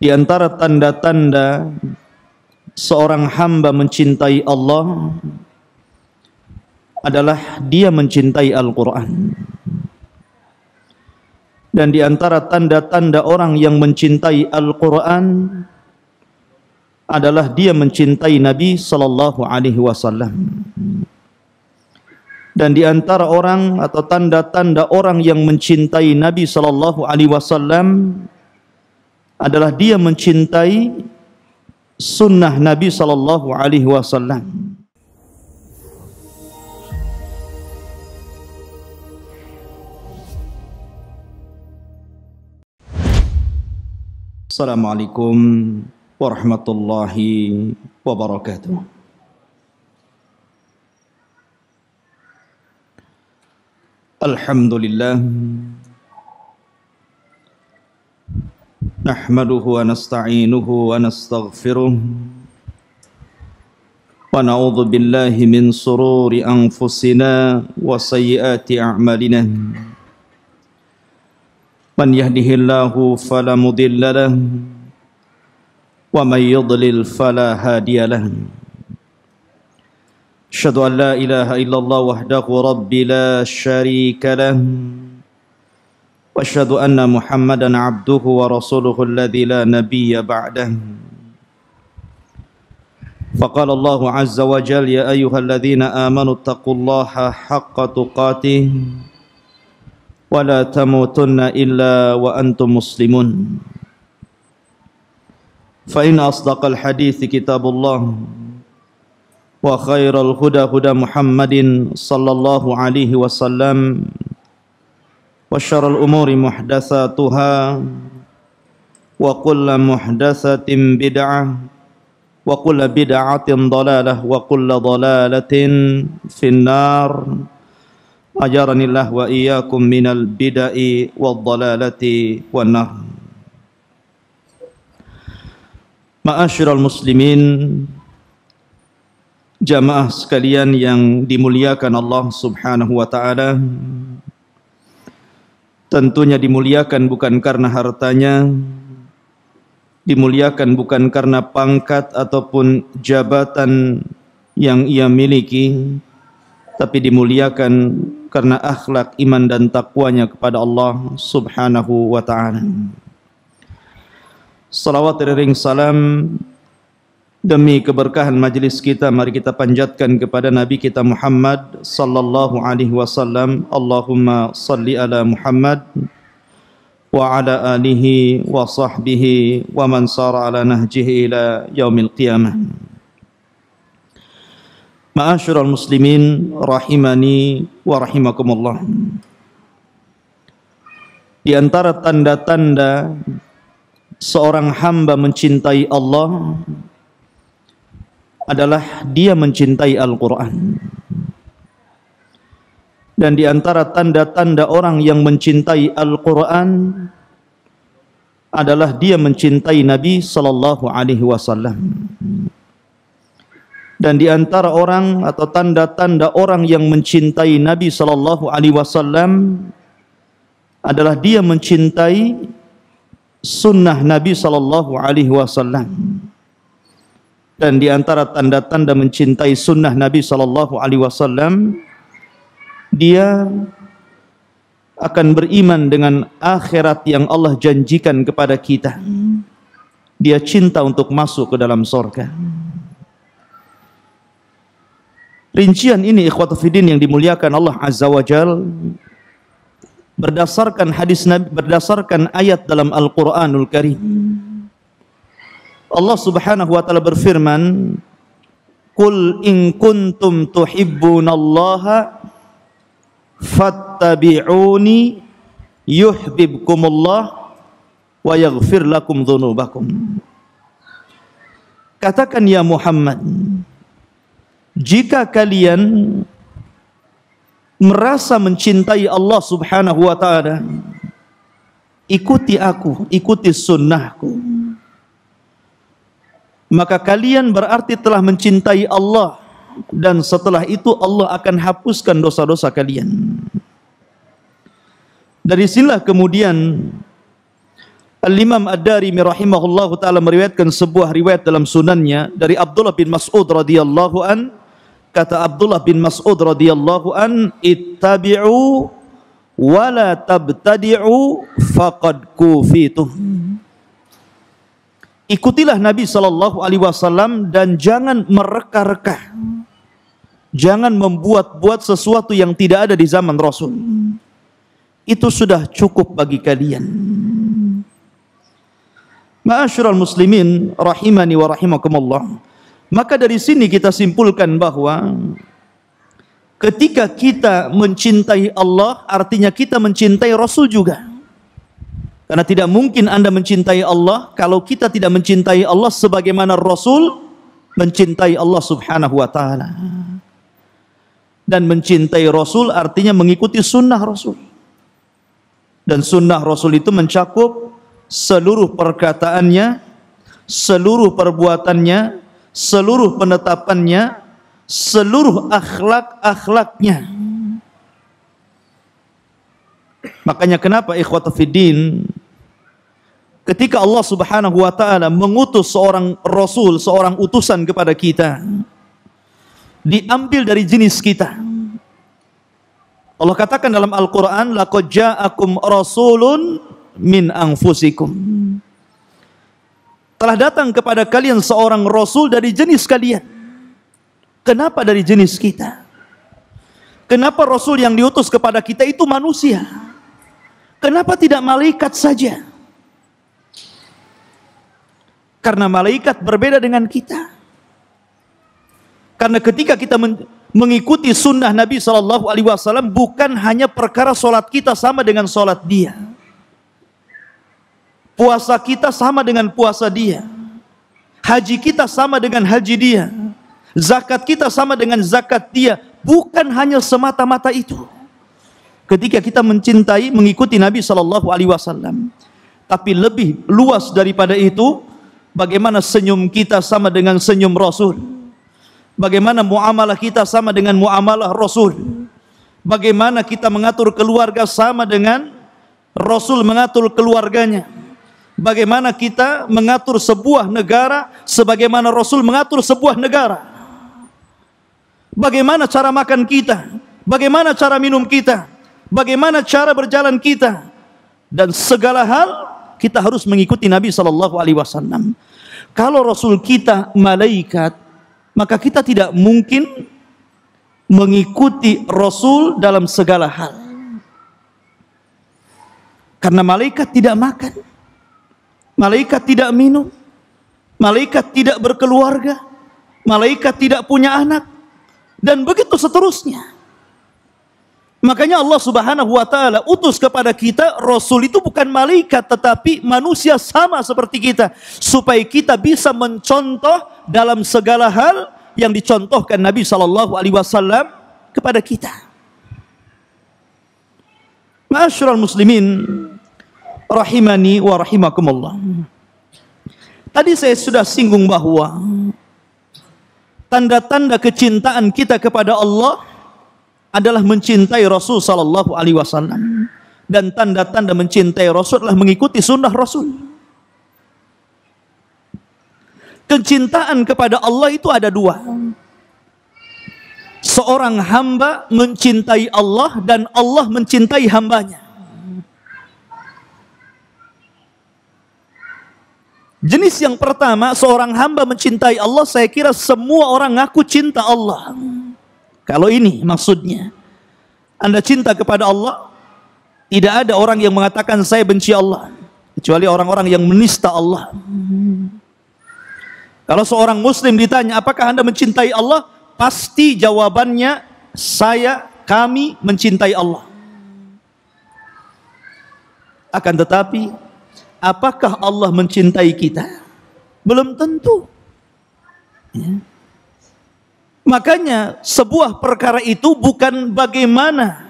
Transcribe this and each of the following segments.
Di antara tanda-tanda seorang hamba mencintai Allah adalah dia mencintai Al-Quran. Dan di antara tanda-tanda orang yang mencintai Al-Quran adalah dia mencintai Nabi Sallallahu Alaihi Wasallam. Dan di antara orang atau tanda-tanda orang yang mencintai Nabi Sallallahu Alaihi Wasallam adalah dia mencintai sunnah Nabi sallallahu alaihi wasallam. Assalamualaikum warahmatullahi wabarakatuh. Alhamdulillah. نحمده ونستعينه ونستغفره ونعوذ بالله من سرور أنفسنا وسيئات أعمالنا من يهده الله فلا مضل له ومن يضلل فلا هادي له أشهد أن لا إله إلا الله وحده ربي لا شريك له واشهد ان محمدا عبده ورسوله الذي لا نبي بعده فقال الله عز وجل يا ايها الذين امنوا اتقوا الله حق تقاته ولا تموتن الا وانتم مسلمون فان اصدق الحديث كتاب الله وخير الهدى هدى محمد صلى الله عليه وسلم وشر الأمور محدثاتها وكل محدثة بدعة وكل بدعة ضلالة وكل ضلالة في النار أجرني الله وإياكم من البدع والضلالة والنار معاشر المسلمين jamaah sekalian yang dimuliakan Allah Subhanahu wa taala tentunya dimuliakan bukan karena hartanya, dimuliakan bukan karena pangkat ataupun jabatan yang ia miliki, tapi dimuliakan karena akhlak iman dan takwanya kepada Allah Subhanahu wa taala. Salawat dan salam Demi keberkahan majlis kita mari kita panjatkan kepada Nabi kita Muhammad sallallahu alaihi wasallam. Allahumma salli ala Muhammad wa ala alihi wa sahbihi wa man sar ala nahjihi ila yaumil qiyamah. Ma'asyiral muslimin rahimani wa rahimakumullah. Di antara tanda-tanda seorang hamba mencintai Allah adalah dia mencintai Al-Quran. Dan di antara tanda-tanda orang yang mencintai Al-Quran adalah dia mencintai Nabi Sallallahu Alaihi Wasallam. Dan di antara orang atau tanda-tanda orang yang mencintai Nabi Sallallahu Alaihi Wasallam adalah dia mencintai sunnah Nabi Sallallahu Alaihi Wasallam dan di antara tanda-tanda mencintai sunnah Nabi sallallahu alaihi wasallam dia akan beriman dengan akhirat yang Allah janjikan kepada kita. Dia cinta untuk masuk ke dalam sorga. Rincian ini ikhwatu fidin yang dimuliakan Allah Azza wa Jal berdasarkan hadis Nabi berdasarkan ayat dalam Al-Qur'anul Karim. Allah Subhanahu wa taala berfirman, "Qul in kuntum tuhibbunallaha fattabi'uni yuhibbukumullah wa yaghfir lakum dzunubakum." Katakan ya Muhammad, jika kalian merasa mencintai Allah Subhanahu wa taala, ikuti aku, ikuti sunnahku maka kalian berarti telah mencintai Allah dan setelah itu Allah akan hapuskan dosa-dosa kalian. Dari sinilah kemudian Al-Imam Ad-Darimi rahimahullahu taala meriwayatkan sebuah riwayat dalam sunannya dari Abdullah bin Mas'ud radhiyallahu an kata Abdullah bin Mas'ud radhiyallahu an ittabi'u wa la tabtadi'u faqad kufitum. Ikutilah Nabi Shallallahu Alaihi Wasallam dan jangan mereka-reka, jangan membuat-buat sesuatu yang tidak ada di zaman Rasul. Itu sudah cukup bagi kalian. Ma'asyiral muslimin rahimani wa rahimakumullah. Maka dari sini kita simpulkan bahwa ketika kita mencintai Allah artinya kita mencintai Rasul juga. Karena tidak mungkin Anda mencintai Allah kalau kita tidak mencintai Allah sebagaimana Rasul mencintai Allah Subhanahu wa taala. Dan mencintai Rasul artinya mengikuti sunnah Rasul. Dan sunnah Rasul itu mencakup seluruh perkataannya, seluruh perbuatannya, seluruh penetapannya, seluruh akhlak-akhlaknya. Makanya kenapa ikhwata ketika Allah Subhanahu wa taala mengutus seorang rasul, seorang utusan kepada kita diambil dari jenis kita. Allah katakan dalam Al-Qur'an laqad ja'akum rasulun min anfusikum. Telah datang kepada kalian seorang rasul dari jenis kalian. Kenapa dari jenis kita? Kenapa rasul yang diutus kepada kita itu manusia? Kenapa tidak malaikat saja? Karena malaikat berbeda dengan kita. Karena ketika kita mengikuti sunnah Nabi Shallallahu Alaihi Wasallam bukan hanya perkara solat kita sama dengan solat dia, puasa kita sama dengan puasa dia, haji kita sama dengan haji dia, zakat kita sama dengan zakat dia. Bukan hanya semata-mata itu. Ketika kita mencintai, mengikuti Nabi Shallallahu Alaihi Wasallam, tapi lebih luas daripada itu Bagaimana senyum kita sama dengan senyum Rasul? Bagaimana muamalah kita sama dengan muamalah Rasul? Bagaimana kita mengatur keluarga sama dengan Rasul mengatur keluarganya? Bagaimana kita mengatur sebuah negara sebagaimana Rasul mengatur sebuah negara? Bagaimana cara makan kita? Bagaimana cara minum kita? Bagaimana cara berjalan kita? Dan segala hal kita harus mengikuti Nabi Shallallahu Alaihi Wasallam. Kalau Rasul kita malaikat, maka kita tidak mungkin mengikuti Rasul dalam segala hal. Karena malaikat tidak makan, malaikat tidak minum, malaikat tidak berkeluarga, malaikat tidak punya anak, dan begitu seterusnya. Makanya Allah Subhanahu wa taala utus kepada kita rasul itu bukan malaikat tetapi manusia sama seperti kita supaya kita bisa mencontoh dalam segala hal yang dicontohkan Nabi sallallahu alaihi wasallam kepada kita. Ma'asyiral muslimin rahimani wa rahimakumullah. Tadi saya sudah singgung bahwa tanda-tanda kecintaan kita kepada Allah adalah mencintai Rasul Sallallahu Alaihi Wasallam dan tanda-tanda mencintai Rasul adalah mengikuti sunnah Rasul. Kecintaan kepada Allah itu ada dua. Seorang hamba mencintai Allah dan Allah mencintai hambanya. Jenis yang pertama, seorang hamba mencintai Allah, saya kira semua orang ngaku cinta Allah. Kalau ini maksudnya Anda cinta kepada Allah, tidak ada orang yang mengatakan saya benci Allah kecuali orang-orang yang menista Allah. Kalau seorang muslim ditanya apakah Anda mencintai Allah? Pasti jawabannya saya kami mencintai Allah. Akan tetapi apakah Allah mencintai kita? Belum tentu. Ya. Makanya sebuah perkara itu bukan bagaimana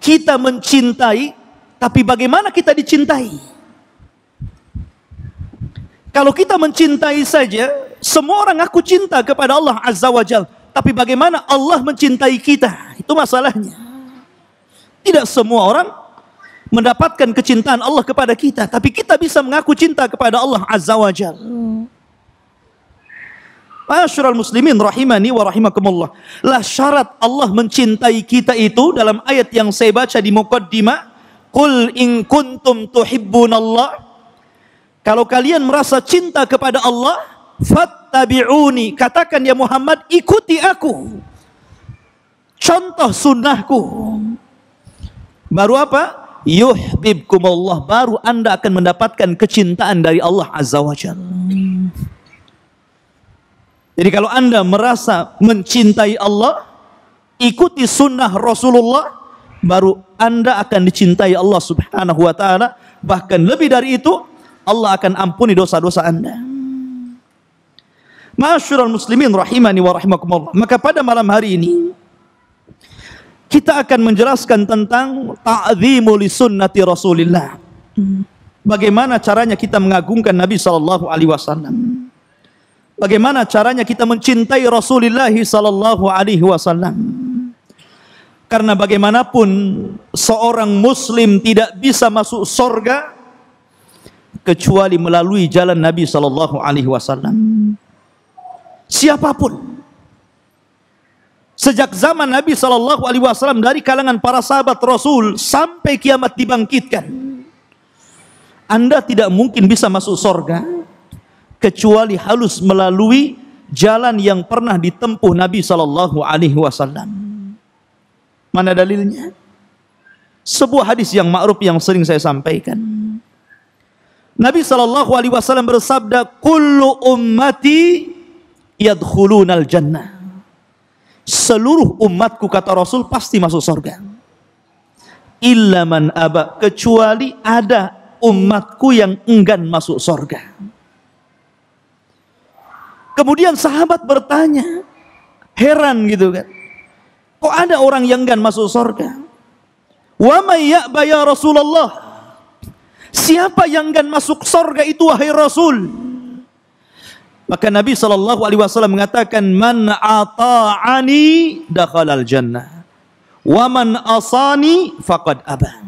kita mencintai, tapi bagaimana kita dicintai. Kalau kita mencintai saja, semua orang aku cinta kepada Allah Azza wa Jal. Tapi bagaimana Allah mencintai kita? Itu masalahnya. Tidak semua orang mendapatkan kecintaan Allah kepada kita. Tapi kita bisa mengaku cinta kepada Allah Azza wa Jal. Hmm. Masyurul muslimin rahimani wa rahimakumullah. Lah syarat Allah mencintai kita itu dalam ayat yang saya baca di mukaddimah. Qul in kuntum tuhibbunallah. Kalau kalian merasa cinta kepada Allah, fattabi'uni. Katakan ya Muhammad, ikuti aku. Contoh sunnahku. Baru apa? Yuhbibkumullah. Baru anda akan mendapatkan kecintaan dari Allah Azza wa Jalla. Jadi kalau Anda merasa mencintai Allah, ikuti sunnah Rasulullah, baru Anda akan dicintai Allah subhanahu wa ta'ala. Bahkan lebih dari itu, Allah akan ampuni dosa-dosa Anda. Masyurul muslimin rahimani wa rahimakumullah. Maka pada malam hari ini, kita akan menjelaskan tentang ta'zimu li sunnati Rasulillah. Bagaimana caranya kita mengagungkan Nabi sallallahu alaihi wasallam. Bagaimana caranya kita mencintai Rasulullah sallallahu alaihi wasallam? Karena bagaimanapun seorang muslim tidak bisa masuk sorga kecuali melalui jalan Nabi sallallahu alaihi wasallam. Siapapun sejak zaman Nabi sallallahu alaihi wasallam dari kalangan para sahabat Rasul sampai kiamat dibangkitkan. Anda tidak mungkin bisa masuk sorga kecuali halus melalui jalan yang pernah ditempuh Nabi Shallallahu Alaihi Wasallam. Mana dalilnya? Sebuah hadis yang ma'ruf yang sering saya sampaikan. Nabi Shallallahu Alaihi Wasallam bersabda, "Kullu ummati yadkhulunal jannah." Seluruh umatku kata Rasul pasti masuk surga. Illa man aba kecuali ada umatku yang enggan masuk surga. Kemudian sahabat bertanya, heran gitu kan. Kok ada orang yang enggan masuk surga? Wa may ya'ba ya Rasulullah? Siapa yang enggan masuk surga itu wahai Rasul? Maka Nabi sallallahu alaihi wasallam mengatakan man ata'ani dakhalal jannah wa man asani faqad aba.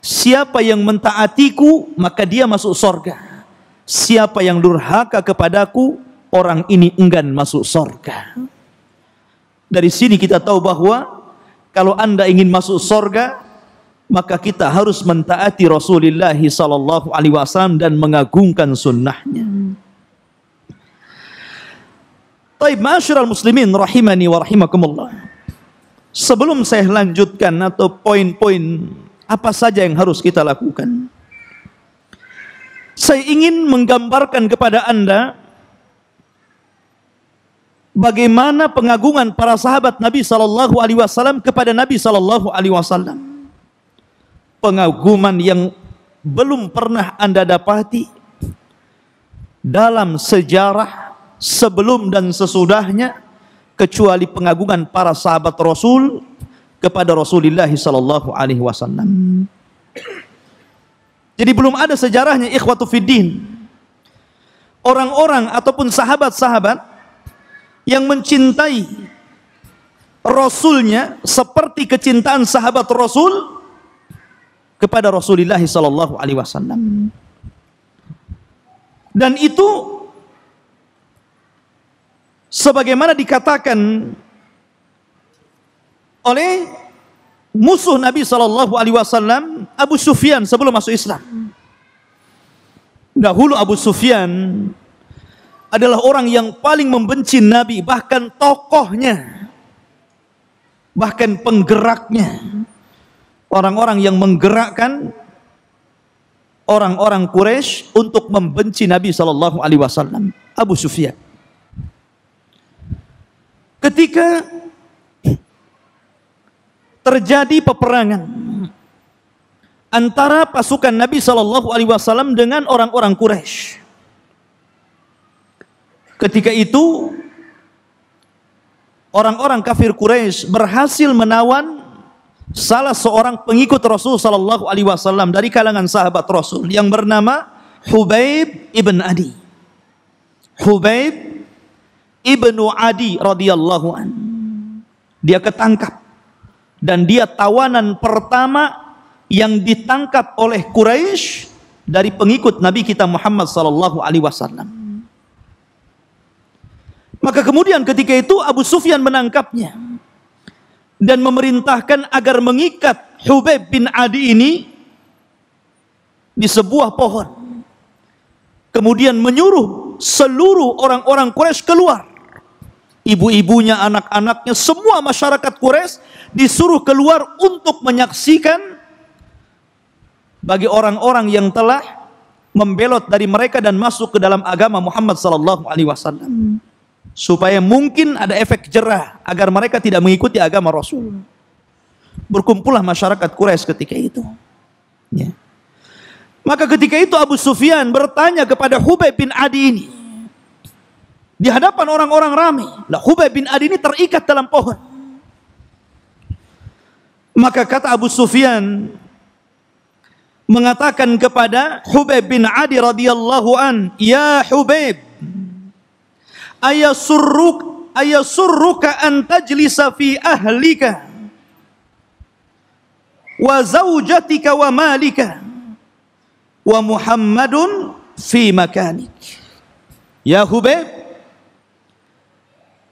Siapa yang mentaatiku maka dia masuk surga. Siapa yang durhaka kepadaku orang ini enggan masuk sorga. Dari sini kita tahu bahwa kalau anda ingin masuk sorga, maka kita harus mentaati Rasulullah sallallahu alaihi wasallam dan mengagungkan sunnahnya. Taib ma'asyiral muslimin rahimani wa Sebelum saya lanjutkan atau poin-poin apa saja yang harus kita lakukan. Saya ingin menggambarkan kepada Anda bagaimana pengagungan para sahabat Nabi sallallahu alaihi wasallam kepada Nabi sallallahu alaihi wasallam. Pengaguman yang belum pernah Anda dapati dalam sejarah sebelum dan sesudahnya kecuali pengagungan para sahabat Rasul kepada Rasulullah sallallahu alaihi wasallam. Jadi belum ada sejarahnya ikhwatu fiddin. Orang-orang ataupun sahabat-sahabat yang mencintai Rasulnya seperti kecintaan sahabat Rasul kepada Rasulullah Sallallahu Alaihi Wasallam. Dan itu sebagaimana dikatakan oleh musuh Nabi Shallallahu Alaihi Wasallam Abu Sufyan sebelum masuk Islam. Dahulu Abu Sufyan adalah orang yang paling membenci Nabi, bahkan tokohnya, bahkan penggeraknya. Orang-orang yang menggerakkan orang-orang Quraisy untuk membenci Nabi Shallallahu Alaihi Wasallam, Abu Sufyan. Ketika terjadi peperangan antara pasukan Nabi Shallallahu Alaihi Wasallam dengan orang-orang Quraisy, Ketika itu orang-orang kafir Quraisy berhasil menawan salah seorang pengikut Rasul sallallahu alaihi wasallam dari kalangan sahabat Rasul yang bernama Hubaib ibn Adi. Hubaib ibnu Adi radhiyallahu an. Dia ketangkap dan dia tawanan pertama yang ditangkap oleh Quraisy dari pengikut Nabi kita Muhammad sallallahu alaihi wasallam. Maka kemudian ketika itu Abu Sufyan menangkapnya dan memerintahkan agar mengikat Hubaib bin Adi ini di sebuah pohon. Kemudian menyuruh seluruh orang-orang Quraisy keluar. Ibu-ibunya, anak-anaknya, semua masyarakat Quraisy disuruh keluar untuk menyaksikan bagi orang-orang yang telah membelot dari mereka dan masuk ke dalam agama Muhammad sallallahu alaihi wasallam supaya mungkin ada efek jerah agar mereka tidak mengikuti agama Rasul. Berkumpullah masyarakat Quraisy ketika itu. Ya. Maka ketika itu Abu Sufyan bertanya kepada Hubay bin Adi ini di hadapan orang-orang ramai. Lah Hubay bin Adi ini terikat dalam pohon. Maka kata Abu Sufyan mengatakan kepada Hubay bin Adi radhiyallahu an, "Ya Hubay, ayasurruk ayasurruka an tajlisa fi ahlika wa zaujatika wa malika wa Muhammadun fi makanik. Ya Hubaib,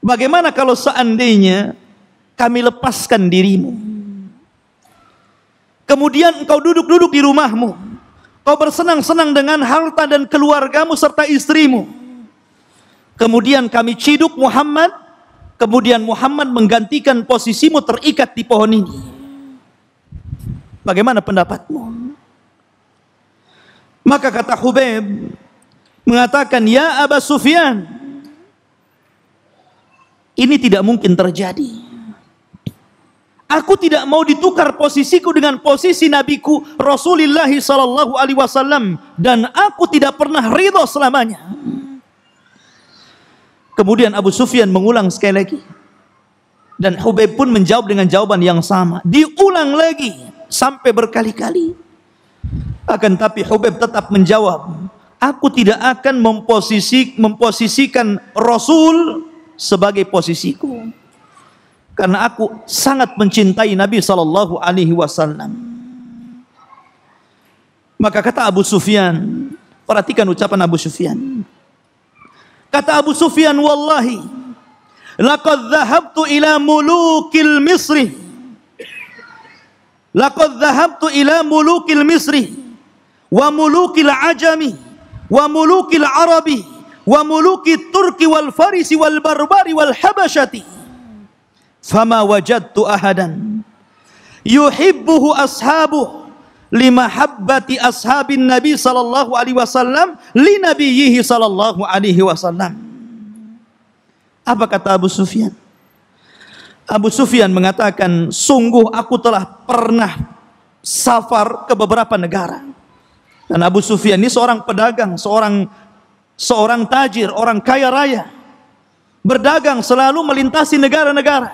bagaimana kalau seandainya kami lepaskan dirimu? Kemudian engkau duduk-duduk di rumahmu. Kau bersenang-senang dengan harta dan keluargamu serta istrimu. Kemudian kami ciduk Muhammad. Kemudian Muhammad menggantikan posisimu terikat di pohon ini. Bagaimana pendapatmu? Maka kata Hubeb mengatakan, Ya Aba Sufyan, ini tidak mungkin terjadi. Aku tidak mau ditukar posisiku dengan posisi nabiku Rasulullah sallallahu alaihi wasallam dan aku tidak pernah ridho selamanya. Kemudian Abu Sufyan mengulang sekali lagi. Dan Hubeib pun menjawab dengan jawaban yang sama. Diulang lagi sampai berkali-kali. Akan tapi Hubeib tetap menjawab, aku tidak akan memposisi, memposisikan Rasul sebagai posisiku. Karena aku sangat mencintai Nabi sallallahu alaihi wasallam. Maka kata Abu Sufyan, perhatikan ucapan Abu Sufyan. Kata Abu Sufyan, wallahi laqad dhahabtu ila mulukil Misri. Laqad dhahabtu ila mulukil Misri wa mulukil Ajami wa mulukil Arabi wa mulukit Turki wal Farisi wal Barbari wal Habasyati. Fama wajadtu ahadan yuhibbuhu ashabuhu lima habbati ashabin Nabi sallallahu alaihi wasallam li nabiyhi sallallahu alaihi wasallam. Apa kata Abu Sufyan? Abu Sufyan mengatakan, sungguh aku telah pernah safar ke beberapa negara. Dan Abu Sufyan ini seorang pedagang, seorang seorang tajir, orang kaya raya. Berdagang selalu melintasi negara-negara.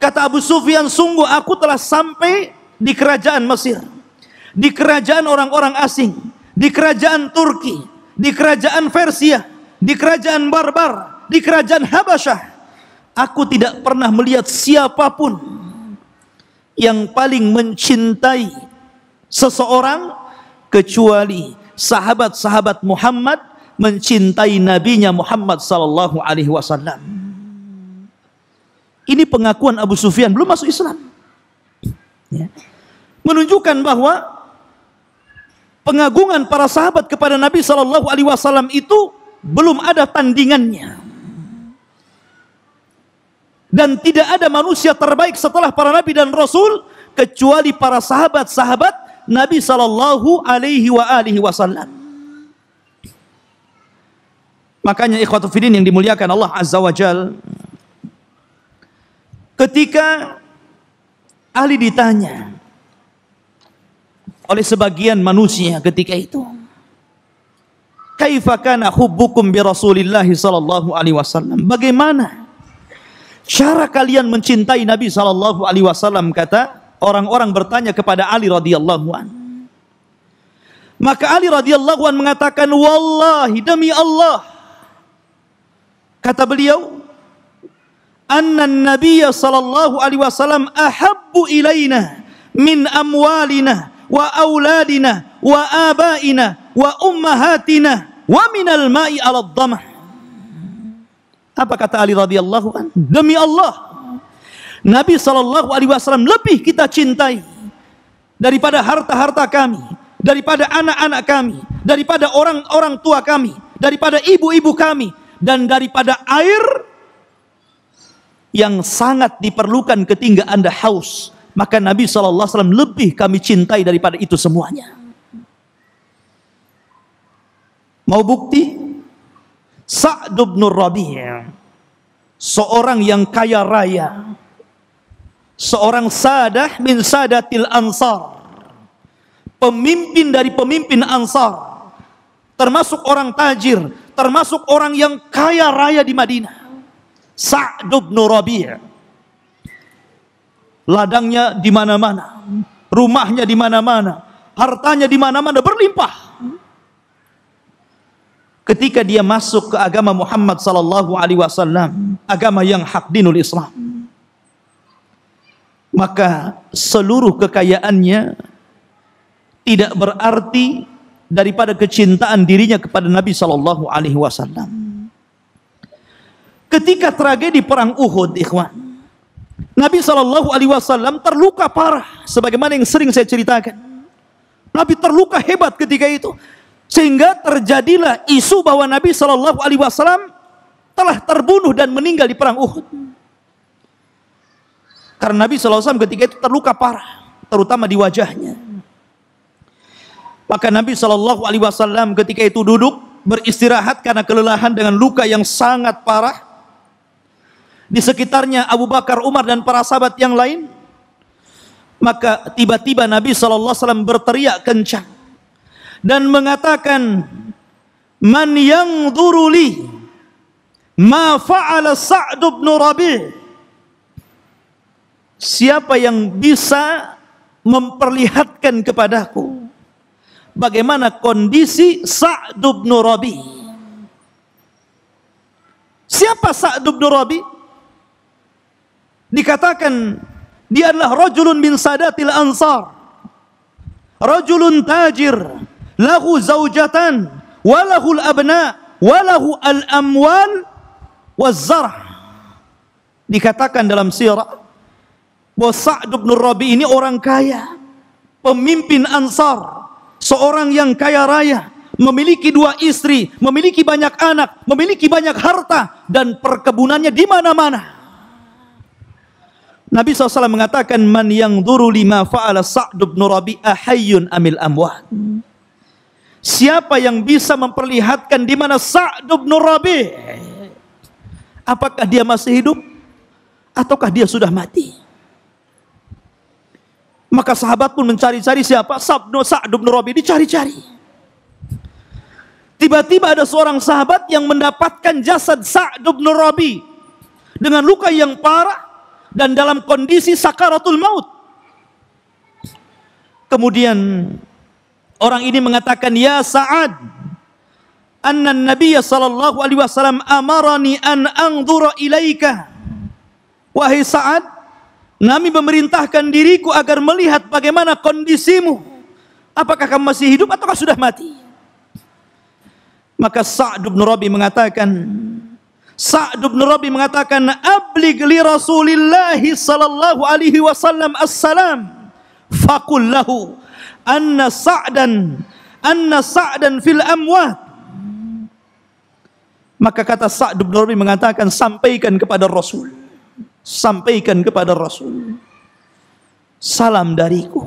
Kata Abu Sufyan, sungguh aku telah sampai di kerajaan Mesir, di kerajaan orang-orang asing, di kerajaan Turki, di kerajaan Persia, di kerajaan Barbar, di kerajaan Habasyah. Aku tidak pernah melihat siapapun yang paling mencintai seseorang kecuali sahabat-sahabat Muhammad mencintai nabinya Muhammad sallallahu alaihi wasallam. Ini pengakuan Abu Sufyan belum masuk Islam. Ya. Menunjukkan bahwa pengagungan para sahabat kepada Nabi Shallallahu Alaihi Wasallam itu belum ada tandingannya dan tidak ada manusia terbaik setelah para nabi dan rasul kecuali para sahabat-sahabat Nabi Shallallahu Alaihi wa Wasallam. Makanya ikhwatul fidin yang dimuliakan Allah Azza wa Jal ketika Ali ditanya oleh sebagian manusia ketika itu. Kaifa kana hubbukum bi Rasulillah sallallahu alaihi wasallam? Bagaimana cara kalian mencintai Nabi sallallahu alaihi wasallam kata orang-orang bertanya kepada Ali radhiyallahu an. Maka Ali radhiyallahu an mengatakan wallahi demi Allah kata beliau anna nabiyya sallallahu alaihi wasallam ahabbu ilaina min amwalina wa auladina wa abaina wa ummahatina wa minal ma'i 'ala dhamah apa kata Ali radhiyallahu an demi Allah Nabi sallallahu alaihi wasallam lebih kita cintai daripada harta-harta kami daripada anak-anak kami daripada orang-orang tua kami daripada ibu-ibu kami dan daripada air yang sangat diperlukan ketika Anda haus. Maka Nabi SAW lebih kami cintai daripada itu semuanya. Mau bukti? Sa'd bin Rabi'ah seorang yang kaya raya. Seorang sadah min sadatil ansar. Pemimpin dari pemimpin ansar. Termasuk orang tajir, termasuk orang yang kaya raya di Madinah. Sa'd bin Rabi'. Ladangnya di mana-mana, rumahnya di mana-mana, hartanya di mana-mana berlimpah. Ketika dia masuk ke agama Muhammad sallallahu alaihi wasallam, agama yang hak dinul Islam, maka seluruh kekayaannya tidak berarti daripada kecintaan dirinya kepada Nabi sallallahu alaihi wasallam. Ketika tragedi perang Uhud, ikhwan, Nabi Shallallahu Alaihi Wasallam terluka parah, sebagaimana yang sering saya ceritakan. Nabi terluka hebat ketika itu, sehingga terjadilah isu bahwa Nabi Shallallahu Alaihi Wasallam telah terbunuh dan meninggal di perang Uhud. Karena Nabi alaihi wasallam ketika itu terluka parah, terutama di wajahnya. Maka Nabi Shallallahu Alaihi Wasallam ketika itu duduk beristirahat karena kelelahan dengan luka yang sangat parah di sekitarnya Abu Bakar, Umar dan para sahabat yang lain. Maka tiba-tiba Nabi SAW berteriak kencang dan mengatakan, Man yang duruli ma fa'ala Sa'd bin Rabi' Siapa yang bisa memperlihatkan kepadaku bagaimana kondisi Sa'd bin Rabi' Siapa Sa'd bin Rabi' dikatakan dia adalah rajulun bin sadatil ansar rajulun tajir lahu zaujatan walahu al-abna walahu al-amwal wazar dikatakan dalam sirah bahwa Sa'd bin Rabi ini orang kaya pemimpin ansar seorang yang kaya raya memiliki dua istri, memiliki banyak anak, memiliki banyak harta dan perkebunannya di mana-mana. Nabi SAW mengatakan man yang duru lima fa'ala Sa'd bin Rabi'ah hayyun amil amwat. Siapa yang bisa memperlihatkan di mana Sa'd bin Rabi'? Apakah dia masih hidup ataukah dia sudah mati? Maka sahabat pun mencari-cari siapa Sa'd bin Rabi' dicari-cari. Tiba-tiba ada seorang sahabat yang mendapatkan jasad Sa'd bin Rabi' dengan luka yang parah dan dalam kondisi sakaratul maut. Kemudian orang ini mengatakan, "Ya Sa'ad, anna Nabi sallallahu alaihi wasallam amarani an anzura ilaika." Wahai Sa'ad, Nabi memerintahkan diriku agar melihat bagaimana kondisimu. Apakah kamu masih hidup ataukah sudah mati? Maka Sa'ad bin Rabi mengatakan, Sa'd bin Rabi mengatakan ablig li Rasulillah sallallahu alaihi wasallam assalam faqul lahu anna Sa'dan anna Sa'dan fil amwat maka kata Sa'd bin Rabi mengatakan sampaikan kepada Rasul sampaikan kepada Rasul salam dariku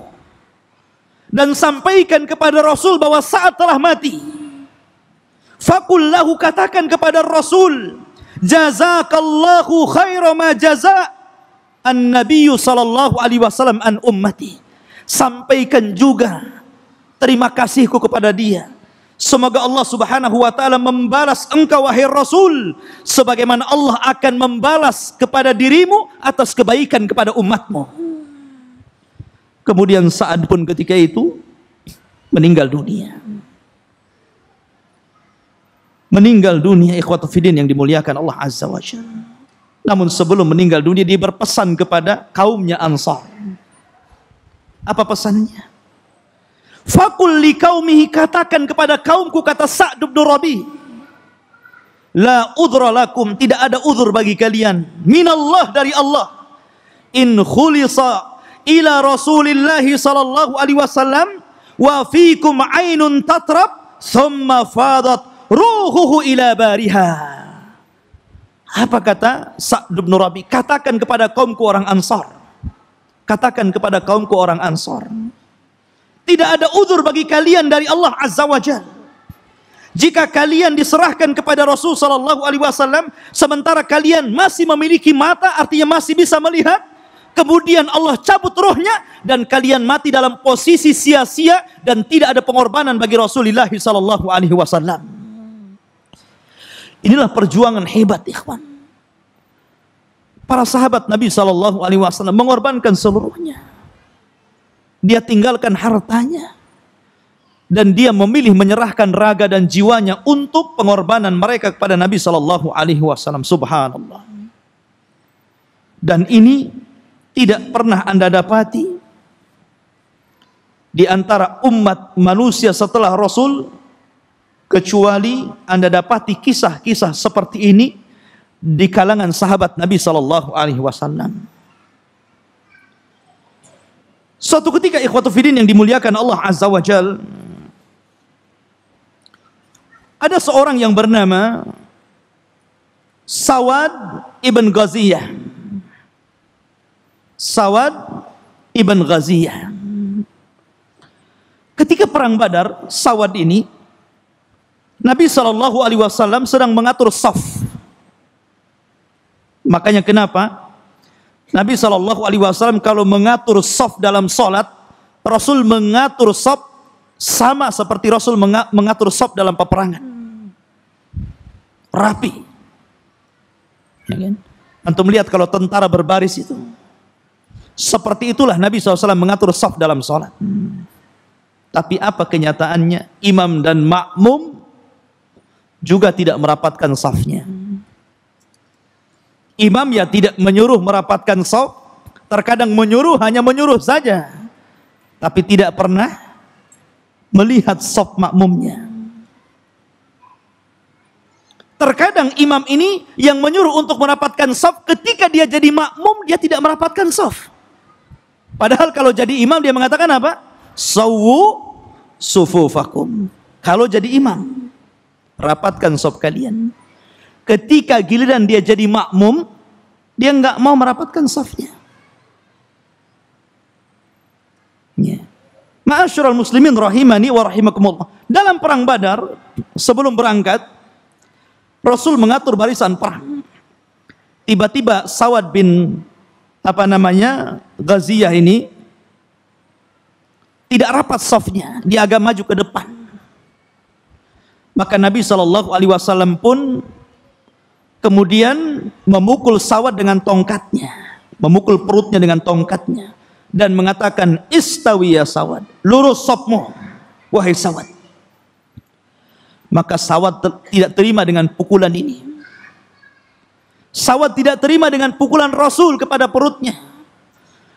dan sampaikan kepada Rasul bahwa saat telah mati. lahu katakan kepada Rasul jazakallahu khaira ma jaza an-nabiyyu sallallahu alaihi wasallam an ummati. Sampaikan juga terima kasihku kepada dia. Semoga Allah Subhanahu wa taala membalas engkau wahai Rasul sebagaimana Allah akan membalas kepada dirimu atas kebaikan kepada umatmu. Kemudian Sa'ad pun ketika itu meninggal dunia meninggal dunia ikhwatu fidin yang dimuliakan Allah Azza wa Jalla. Namun sebelum meninggal dunia dia berpesan kepada kaumnya Ansar. Apa pesannya? Fakul li kaumihi katakan kepada kaumku kata Sa'd bin Rabi. La udhra lakum tidak ada udhur bagi kalian minallah dari Allah. In khulisa ila Rasulillah sallallahu alaihi wasallam wa fiikum ainun tatrab thumma fadat ruhuhu ila bariha. Apa kata Sa'd bin Rabi? Katakan kepada kaumku orang Ansar. Katakan kepada kaumku orang Ansar. Tidak ada uzur bagi kalian dari Allah Azza wa Jal. Jika kalian diserahkan kepada Rasul sallallahu alaihi wasallam sementara kalian masih memiliki mata artinya masih bisa melihat, kemudian Allah cabut rohnya dan kalian mati dalam posisi sia-sia dan tidak ada pengorbanan bagi Rasulullah sallallahu alaihi wasallam. Inilah perjuangan hebat ikhwan. Para sahabat Nabi Shallallahu Alaihi Wasallam mengorbankan seluruhnya. Dia tinggalkan hartanya dan dia memilih menyerahkan raga dan jiwanya untuk pengorbanan mereka kepada Nabi Shallallahu Alaihi Wasallam. Subhanallah. Dan ini tidak pernah anda dapati di antara umat manusia setelah Rasul kecuali Anda dapati kisah-kisah seperti ini di kalangan sahabat Nabi Shallallahu alaihi wasallam. Suatu ketika ikhwatu fidin yang dimuliakan Allah Azza wa Jal ada seorang yang bernama Sawad ibn Ghaziyah. Sawad ibn Ghaziyah. Ketika perang Badar, Sawad ini Nabi Shallallahu Alaihi Wasallam sedang mengatur saf. Makanya kenapa Nabi Shallallahu Alaihi Wasallam kalau mengatur saf dalam sholat, Rasul mengatur saf sama seperti Rasul mengatur saf dalam peperangan. Rapi. Ya kan? Antum lihat kalau tentara berbaris itu. Seperti itulah Nabi SAW mengatur saf dalam sholat. Hmm. Tapi apa kenyataannya? Imam dan makmum juga tidak merapatkan safnya. Imam ya tidak menyuruh merapatkan saf, terkadang menyuruh hanya menyuruh saja. Tapi tidak pernah melihat saf makmumnya. Terkadang imam ini yang menyuruh untuk merapatkan saf ketika dia jadi makmum dia tidak merapatkan saf. Padahal kalau jadi imam dia mengatakan apa? Sawu sufufakum. Kalau jadi imam rapatkan sop kalian. Ketika giliran dia jadi makmum, dia nggak mau merapatkan sofnya. Ya. Ma'asyurul muslimin rahimani wa rahimakumullah. Dalam perang Badar, sebelum berangkat, Rasul mengatur barisan perang. Tiba-tiba Sawad bin apa namanya Gaziyah ini tidak rapat softnya, dia agak maju ke depan. Maka Nabi Shallallahu Alaihi Wasallam pun kemudian memukul sawat dengan tongkatnya, memukul perutnya dengan tongkatnya, dan mengatakan istawiya sawat, lurus sopmu, wahai sawat. Maka sawat ter tidak terima dengan pukulan ini. Sawat tidak terima dengan pukulan Rasul kepada perutnya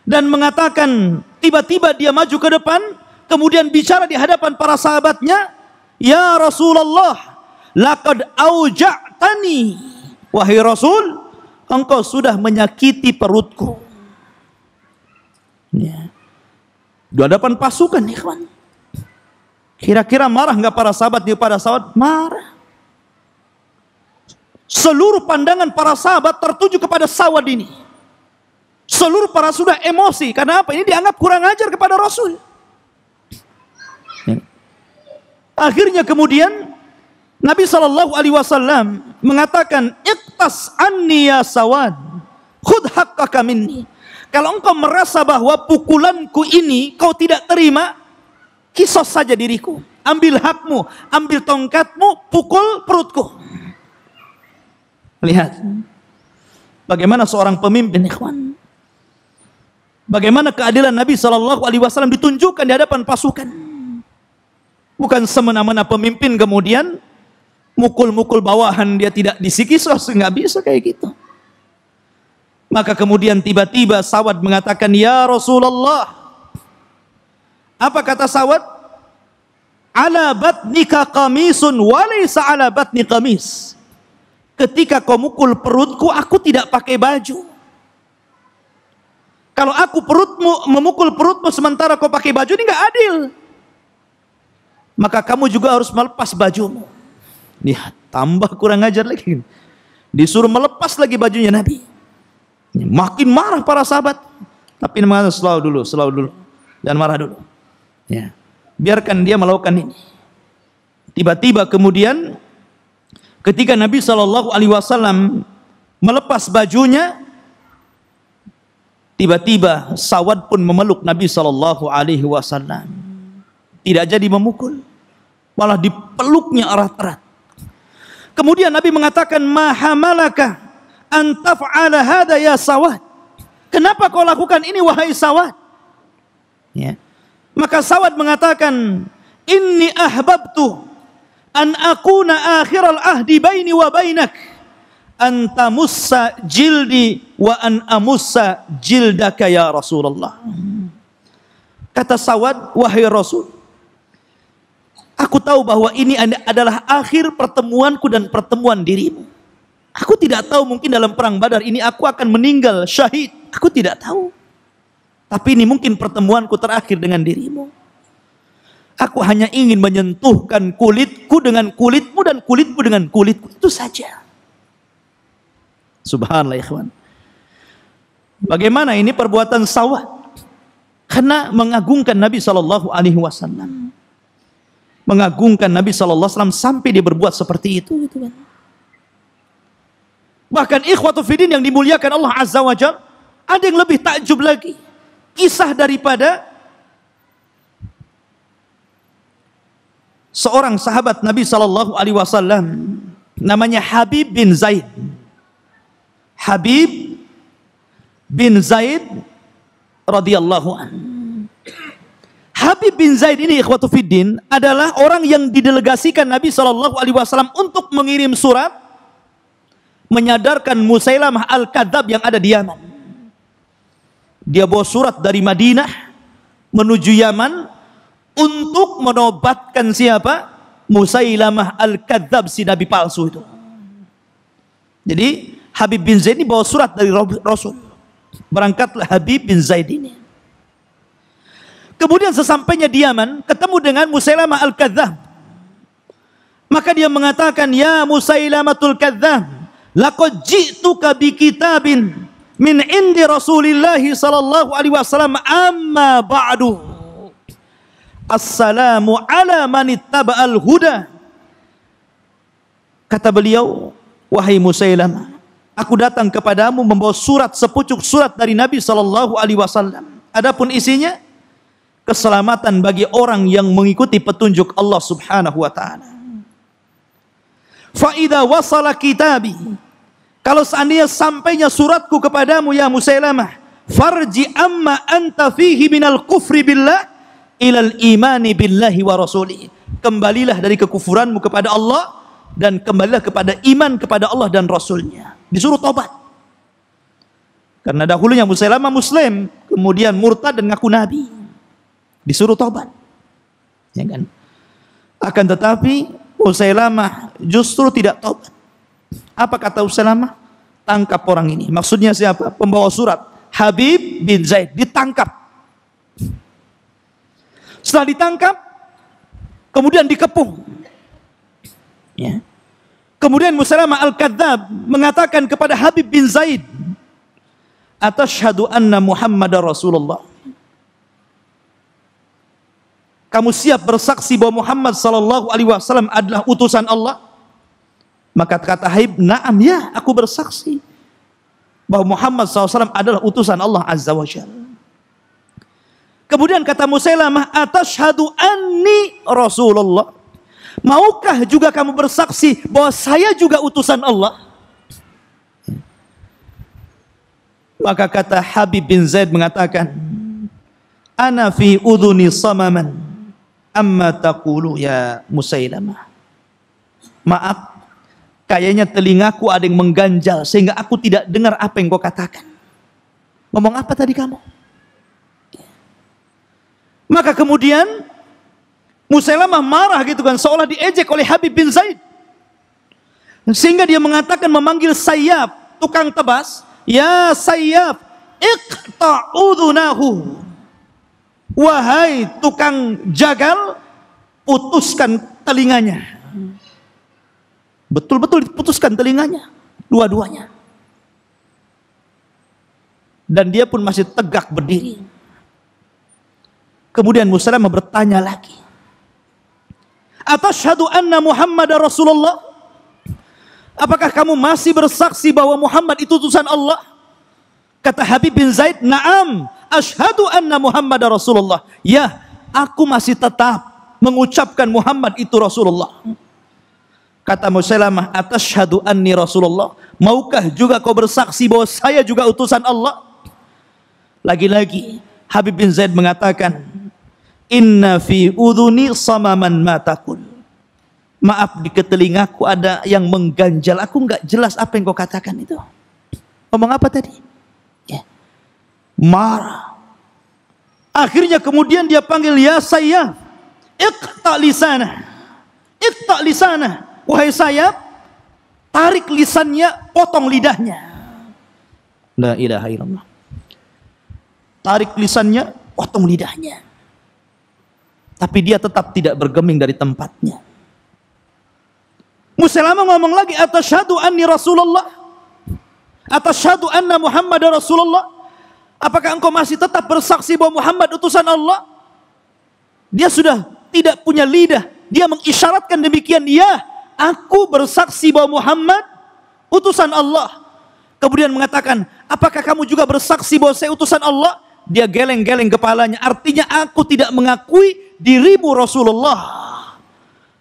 dan mengatakan tiba-tiba dia maju ke depan kemudian bicara di hadapan para sahabatnya Ya Rasulullah, laqad auja'tani. Wahai Rasul, engkau sudah menyakiti perutku. Ya. Di hadapan pasukan, ikhwan. Kira-kira marah nggak para sahabat? di pada sahabat marah. Seluruh pandangan para sahabat tertuju kepada sawad ini. Seluruh para sudah emosi. Karena apa? Ini dianggap kurang ajar kepada Rasul. Akhirnya kemudian Nabi Shallallahu Alaihi Wasallam mengatakan, "Iktas ya sawad, khud minni." Kalau engkau merasa bahwa pukulanku ini kau tidak terima, kisos saja diriku. Ambil hakmu, ambil tongkatmu, pukul perutku. Lihat. Bagaimana seorang pemimpin, ikhwan. Bagaimana keadilan Nabi Shallallahu Alaihi Wasallam ditunjukkan di hadapan pasukan. Bukan semena-mena pemimpin kemudian mukul-mukul bawahan dia tidak disikis oh, nggak bisa kayak gitu. Maka kemudian tiba-tiba Sawat mengatakan, Ya Rasulullah. Apa kata Sawat? Ala batnika kamisun walaysa ala batni kamis. Ketika kau mukul perutku, aku tidak pakai baju. Kalau aku perutmu memukul perutmu sementara kau pakai baju ini nggak adil maka kamu juga harus melepas bajumu. Nih, tambah kurang ajar lagi. Disuruh melepas lagi bajunya Nabi. Makin marah para sahabat. Tapi mengatakan selalu dulu, selalu dulu. Dan marah dulu. Ya. Biarkan dia melakukan ini. Tiba-tiba kemudian ketika Nabi Shallallahu Alaihi Wasallam melepas bajunya, tiba-tiba Sawad pun memeluk Nabi Shallallahu Alaihi Wasallam. Tidak jadi memukul, malah dipeluknya erat-erat. Kemudian Nabi mengatakan, "Maha malaka antaf'ala hada ya Sawat." Kenapa kau lakukan ini wahai Sawat? Ya. Maka Sawat mengatakan, "Inni ahbabtu an akuna akhir al ahdi baini wa bainak." antamussa jildi wa an amussa jildaka ya Rasulullah. Kata Sawad, wahai Rasul, Aku tahu bahwa ini adalah akhir pertemuanku dan pertemuan dirimu. Aku tidak tahu mungkin dalam perang badar ini aku akan meninggal syahid. Aku tidak tahu. Tapi ini mungkin pertemuanku terakhir dengan dirimu. Aku hanya ingin menyentuhkan kulitku dengan kulitmu dan kulitmu dengan kulitku. Itu saja. Subhanallah ikhwan. Bagaimana ini perbuatan sawah? Karena mengagungkan Nabi saw mengagungkan Nabi Shallallahu Alaihi Wasallam sampai dia berbuat seperti itu Bahkan ikhwatu fidin yang dimuliakan Allah Azza wa Jal, ada yang lebih takjub lagi. Kisah daripada seorang sahabat Nabi Shallallahu Alaihi Wasallam namanya Habib bin Zaid. Habib bin Zaid radhiyallahu anhu Habib bin Zaid ini ikhwatu fiddin adalah orang yang didelegasikan Nabi Shallallahu Alaihi Wasallam untuk mengirim surat menyadarkan Musailamah al kadab yang ada di Yaman. Dia bawa surat dari Madinah menuju Yaman untuk menobatkan siapa? Musailamah al kadab si Nabi palsu itu. Jadi Habib bin Zaid ini bawa surat dari Rasul. Berangkatlah Habib bin Zaid ini Kemudian sesampainya di Yaman, ketemu dengan Musailamah Al-Kadzdzab. Maka dia mengatakan, "Ya Musailamatul Kadzdzab, laqad ji'tuka bi kitabin min indi Rasulillah sallallahu alaihi wasallam amma ba'du." Assalamu ala man ittaba'al huda. Kata beliau, "Wahai Musailamah, aku datang kepadamu membawa surat sepucuk surat dari Nabi sallallahu alaihi wasallam. Adapun isinya keselamatan bagi orang yang mengikuti petunjuk Allah Subhanahu wa taala. Faida wasala kitabi. Kalau seandainya sampainya suratku kepadamu ya Musailamah, farji amma anta fihi minal kufri billah ilal imani billahi wa rasuli. Kembalilah dari kekufuranmu kepada Allah dan kembalilah kepada iman kepada Allah dan Rasulnya. Disuruh tobat. Karena dahulunya Musailamah Muslim, kemudian murtad dan ngaku Nabi disuruh tobat. Ya kan? Akan tetapi Usailamah justru tidak tobat. Apa kata Usailamah? Tangkap orang ini. Maksudnya siapa? Pembawa surat. Habib bin Zaid ditangkap. Setelah ditangkap, kemudian dikepung. Ya. Kemudian Musalamah Al-Kadzab mengatakan kepada Habib bin Zaid, "Atashhadu anna Muhammadar Rasulullah?" kamu siap bersaksi bahwa Muhammad sallallahu alaihi wasallam adalah utusan Allah? Maka kata Haib, "Na'am ya, aku bersaksi bahwa Muhammad SAW adalah utusan Allah Azza wa Jalla." Kemudian kata Musailamah, "Atashhadu anni Rasulullah." Maukah juga kamu bersaksi bahwa saya juga utusan Allah? Maka kata Habib bin Zaid mengatakan, "Ana fi udhuni samaman." amma taqulu ya Musailamah. Maaf, kayaknya telingaku ada yang mengganjal sehingga aku tidak dengar apa yang kau katakan. Ngomong apa tadi kamu? Maka kemudian Musailamah marah gitu kan seolah diejek oleh Habib bin Zaid. Sehingga dia mengatakan memanggil Sayyab, tukang tebas, "Ya Sayyab, iqta'udunahu." Wahai tukang jagal, putuskan telinganya. Betul-betul diputuskan telinganya. Dua-duanya. Dan dia pun masih tegak berdiri. Kemudian Musalamah bertanya lagi. atas Atashhadu anna Muhammad Rasulullah? Apakah kamu masih bersaksi bahwa Muhammad itu utusan Allah? Kata Habib bin Zaid, "Na'am, asyhadu anna Muhammad Rasulullah. Ya, aku masih tetap mengucapkan Muhammad itu Rasulullah. Kata Musailamah, atasyhadu anni Rasulullah. Maukah juga kau bersaksi bahwa saya juga utusan Allah? Lagi-lagi Habib bin Zaid mengatakan, "Inna fi udhuni samaman matakul." Maaf di ketelingaku ada yang mengganjal. Aku nggak jelas apa yang kau katakan itu. Ngomong apa tadi? marah. Akhirnya kemudian dia panggil ya saya ikta lisana. Ikta lisana. Wahai saya tarik lisannya, potong lidahnya. La ilaha illallah. Tarik lisannya, potong lidahnya. Tapi dia tetap tidak bergeming dari tempatnya. Musailama ngomong lagi, atas syadu anni Rasulullah. atas syadu anna Muhammad Rasulullah. Apakah engkau masih tetap bersaksi bahwa Muhammad utusan Allah? Dia sudah tidak punya lidah. Dia mengisyaratkan demikian. Ya, aku bersaksi bahwa Muhammad utusan Allah. Kemudian mengatakan, apakah kamu juga bersaksi bahwa saya utusan Allah? Dia geleng-geleng kepalanya. Artinya aku tidak mengakui dirimu Rasulullah.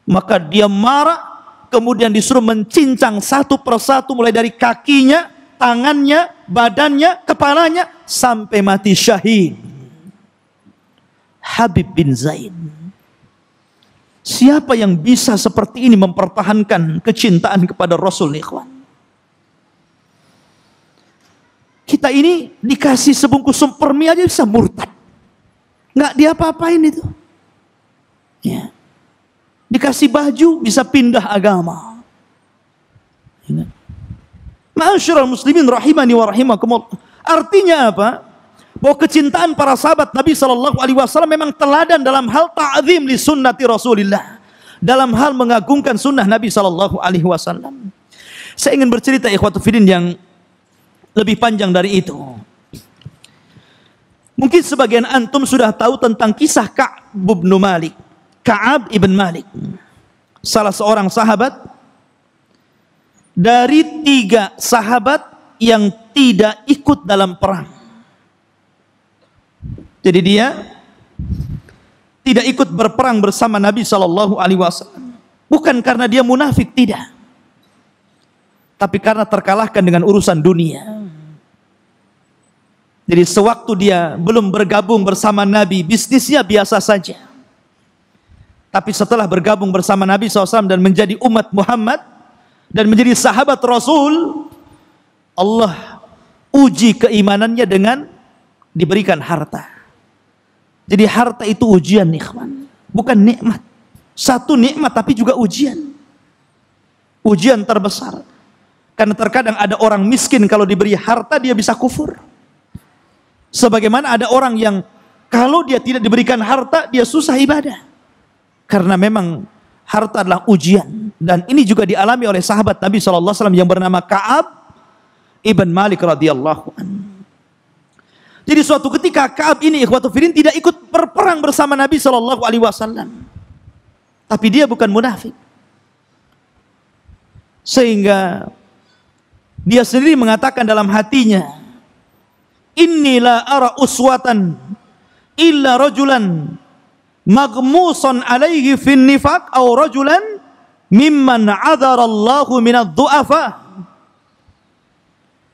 Maka dia marah, kemudian disuruh mencincang satu persatu mulai dari kakinya, tangannya, badannya, kepalanya sampai mati syahid. Habib bin Zaid. Siapa yang bisa seperti ini mempertahankan kecintaan kepada Rasul ikhwan? Kita ini dikasih sebungkus sempermi aja bisa murtad. Nggak apa apain itu. Ya. Dikasih baju bisa pindah agama. Ya. Ma'asyiral muslimin rahimani wa rahimakumullah. Artinya apa? Bahwa kecintaan para sahabat Nabi sallallahu alaihi wasallam memang teladan dalam hal ta'zim li sunnati Rasulillah. Dalam hal mengagungkan sunnah Nabi sallallahu alaihi wasallam. Saya ingin bercerita ikhwatu fidin yang lebih panjang dari itu. Mungkin sebagian antum sudah tahu tentang kisah Ka'ab bin Malik. Ka'ab ibn Malik. Salah seorang sahabat dari tiga sahabat yang tidak ikut dalam perang. Jadi dia tidak ikut berperang bersama Nabi Shallallahu Alaihi Wasallam. Bukan karena dia munafik tidak, tapi karena terkalahkan dengan urusan dunia. Jadi sewaktu dia belum bergabung bersama Nabi, bisnisnya biasa saja. Tapi setelah bergabung bersama Nabi SAW dan menjadi umat Muhammad, dan menjadi sahabat Rasul, Allah uji keimanannya dengan diberikan harta. Jadi harta itu ujian ikhwan, bukan nikmat. Satu nikmat tapi juga ujian. Ujian terbesar. Karena terkadang ada orang miskin kalau diberi harta dia bisa kufur. Sebagaimana ada orang yang kalau dia tidak diberikan harta dia susah ibadah. Karena memang harta adalah ujian dan ini juga dialami oleh sahabat Nabi SAW yang bernama Kaab ibn Malik radhiyallahu Jadi suatu ketika Kaab ini ikhwatu firin tidak ikut berperang bersama Nabi Shallallahu Alaihi Wasallam, tapi dia bukan munafik. Sehingga dia sendiri mengatakan dalam hatinya, Inilah ara uswatan illa rajulan maghmusan alaihi fin nifak au rajulan mimman min minad du'afa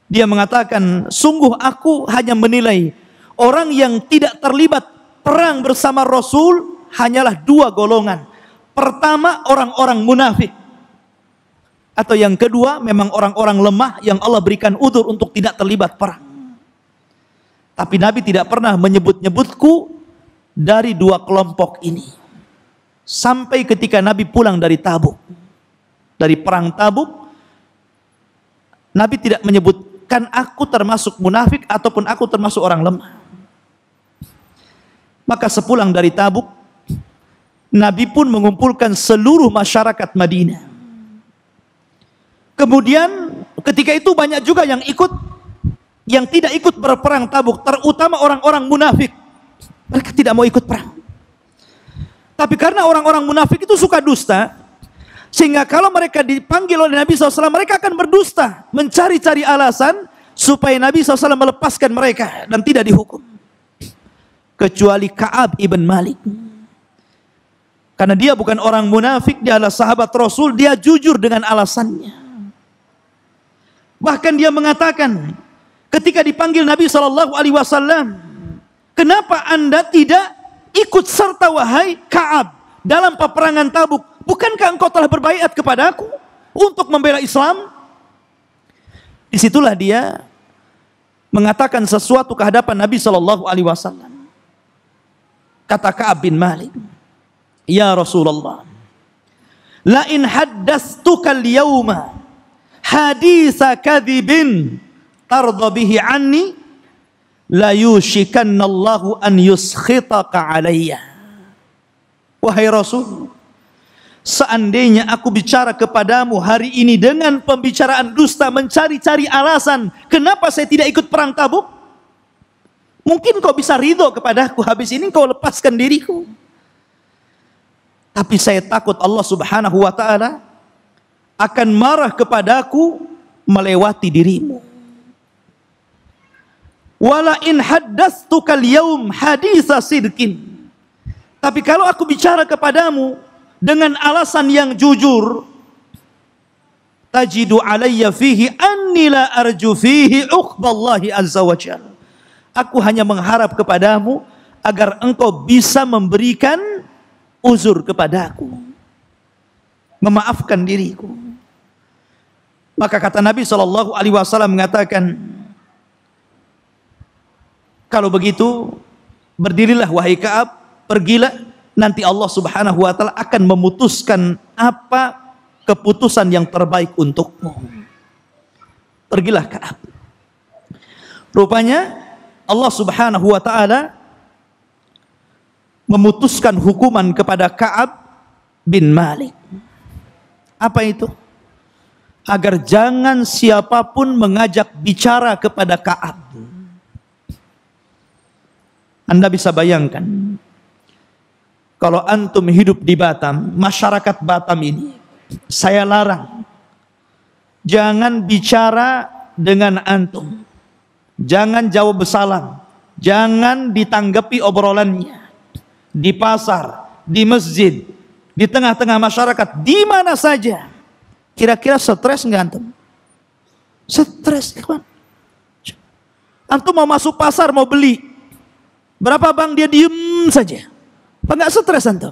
dia mengatakan sungguh aku hanya menilai orang yang tidak terlibat perang bersama Rasul hanyalah dua golongan pertama orang-orang munafik atau yang kedua memang orang-orang lemah yang Allah berikan udur untuk tidak terlibat perang tapi Nabi tidak pernah menyebut-nyebutku dari dua kelompok ini. Sampai ketika Nabi pulang dari Tabuk. Dari perang Tabuk, Nabi tidak menyebutkan aku termasuk munafik ataupun aku termasuk orang lemah. Maka sepulang dari Tabuk, Nabi pun mengumpulkan seluruh masyarakat Madinah. Kemudian ketika itu banyak juga yang ikut yang tidak ikut berperang Tabuk, terutama orang-orang munafik. Mereka tidak mau ikut perang. Tapi karena orang-orang munafik itu suka dusta, sehingga kalau mereka dipanggil oleh Nabi SAW, mereka akan berdusta, mencari-cari alasan supaya Nabi SAW melepaskan mereka dan tidak dihukum. Kecuali Kaab ibn Malik. Karena dia bukan orang munafik, dia adalah sahabat Rasul, dia jujur dengan alasannya. Bahkan dia mengatakan, ketika dipanggil Nabi SAW, Kenapa Anda tidak ikut serta wahai Ka'ab dalam peperangan Tabuk? Bukankah engkau telah berbaiat kepada aku untuk membela Islam? Disitulah dia mengatakan sesuatu kehadapan Nabi Shallallahu Alaihi Wasallam. Kata Kaab bin Malik, Ya Rasulullah, lain haddastukal yauma hadisa kadhibin bin bihi anni la yushikannallahu an yuskhitaka alayya. Wahai Rasul, seandainya aku bicara kepadamu hari ini dengan pembicaraan dusta mencari-cari alasan kenapa saya tidak ikut perang tabuk, mungkin kau bisa ridho kepadaku habis ini kau lepaskan diriku. Tapi saya takut Allah subhanahu wa ta'ala akan marah kepadaku melewati dirimu. Wala in haddatstukal yaum haditsa sidqin. Tapi kalau aku bicara kepadamu dengan alasan yang jujur, tajidu alayya fihi anni la arju fihi uqballahi azza wa Aku hanya mengharap kepadamu agar engkau bisa memberikan uzur kepadaku. Memaafkan diriku. Maka kata Nabi sallallahu alaihi wasallam mengatakan, kalau begitu, berdirilah wahai Ka'ab, pergilah nanti Allah Subhanahu wa taala akan memutuskan apa keputusan yang terbaik untukmu. Pergilah Ka'ab. Rupanya Allah Subhanahu wa taala memutuskan hukuman kepada Ka'ab bin Malik. Apa itu? Agar jangan siapapun mengajak bicara kepada Ka'ab. Anda bisa bayangkan, kalau antum hidup di Batam, masyarakat Batam ini, saya larang. Jangan bicara dengan antum. Jangan jawab bersalam. Jangan ditanggapi obrolannya. Di pasar, di masjid, di tengah-tengah masyarakat, di mana saja. Kira-kira stres nggak antum? Stres, Ikhwan. Antum mau masuk pasar, mau beli. Berapa bang dia diem saja. Apa enggak stres antum?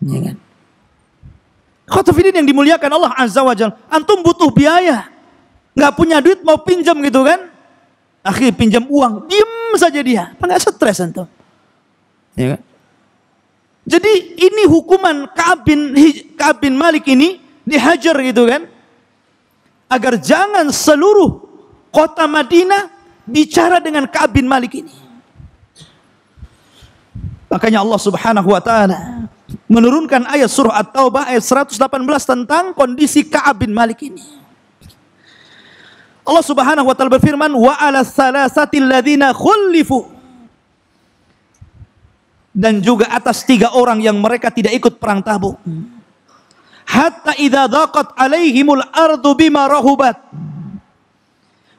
Ya kan? Khotofidin yang dimuliakan Allah Azza wa Jal. Antum butuh biaya. Nggak punya duit mau pinjam gitu kan? Akhirnya pinjam uang. Diem saja dia. Apa enggak stres antum? Ya kan? Jadi ini hukuman Kabin Kabin Malik ini dihajar gitu kan? Agar jangan seluruh kota Madinah bicara dengan Kabin Malik ini. Makanya Allah Subhanahu wa taala menurunkan ayat surah At-Taubah ayat 118 tentang kondisi Ka'ab bin Malik ini. Allah Subhanahu wa taala berfirman wa 'ala salasatil ladzina khulifu dan juga atas tiga orang yang mereka tidak ikut perang Tabuk. Hatta idza dhaqat alaihimul ardu bima rahubat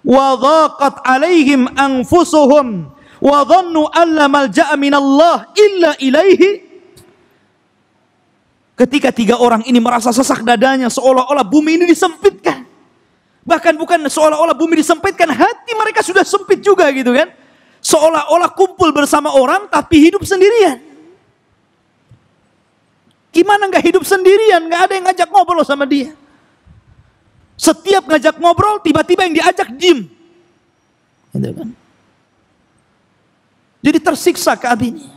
wa dhaqat alaihim anfusuhum wa dhannu alla malja'a minallah illa ilaihi Ketika tiga orang ini merasa sesak dadanya seolah-olah bumi ini disempitkan. Bahkan bukan seolah-olah bumi disempitkan, hati mereka sudah sempit juga gitu kan. Seolah-olah kumpul bersama orang tapi hidup sendirian. Gimana nggak hidup sendirian, nggak ada yang ngajak ngobrol sama dia. Setiap ngajak ngobrol, tiba-tiba yang diajak diem. Gitu kan. Jadi tersiksa ke ini.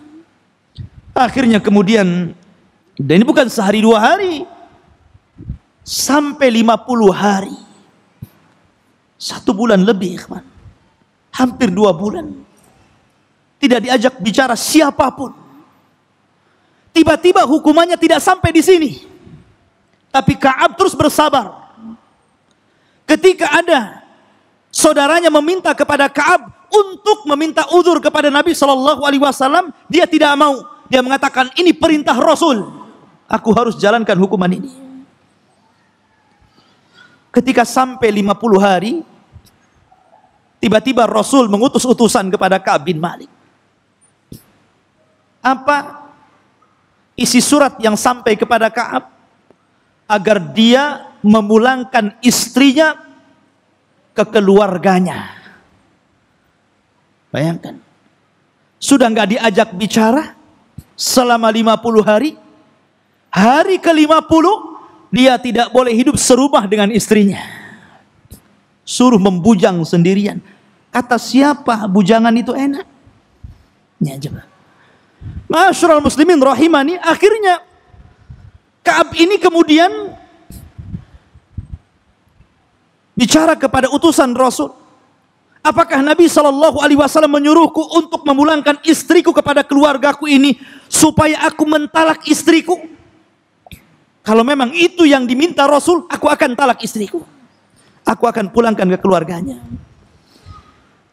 Akhirnya kemudian dan ini bukan sehari dua hari sampai lima puluh hari. Satu bulan lebih, ikhwan. Hampir dua bulan. Tidak diajak bicara siapapun. Tiba-tiba hukumannya tidak sampai di sini. Tapi Kaab terus bersabar. Ketika ada saudaranya meminta kepada Kaab untuk meminta uzur kepada Nabi Shallallahu Alaihi Wasallam, dia tidak mau. Dia mengatakan ini perintah Rasul. Aku harus jalankan hukuman ini. Ketika sampai 50 hari, tiba-tiba Rasul mengutus utusan kepada Ka'ab bin Malik. Apa isi surat yang sampai kepada Ka'ab? Agar dia memulangkan istrinya ke keluarganya Bayangkan. Sudah nggak diajak bicara selama 50 hari. Hari ke-50 dia tidak boleh hidup serumah dengan istrinya. Suruh membujang sendirian. Kata siapa bujangan itu enak? Ya, Masyurul muslimin rahimani akhirnya Kaab ini kemudian bicara kepada utusan Rasul Apakah Nabi Shallallahu Alaihi Wasallam menyuruhku untuk memulangkan istriku kepada keluargaku ini supaya aku mentalak istriku? Kalau memang itu yang diminta Rasul, aku akan talak istriku. Aku akan pulangkan ke keluarganya.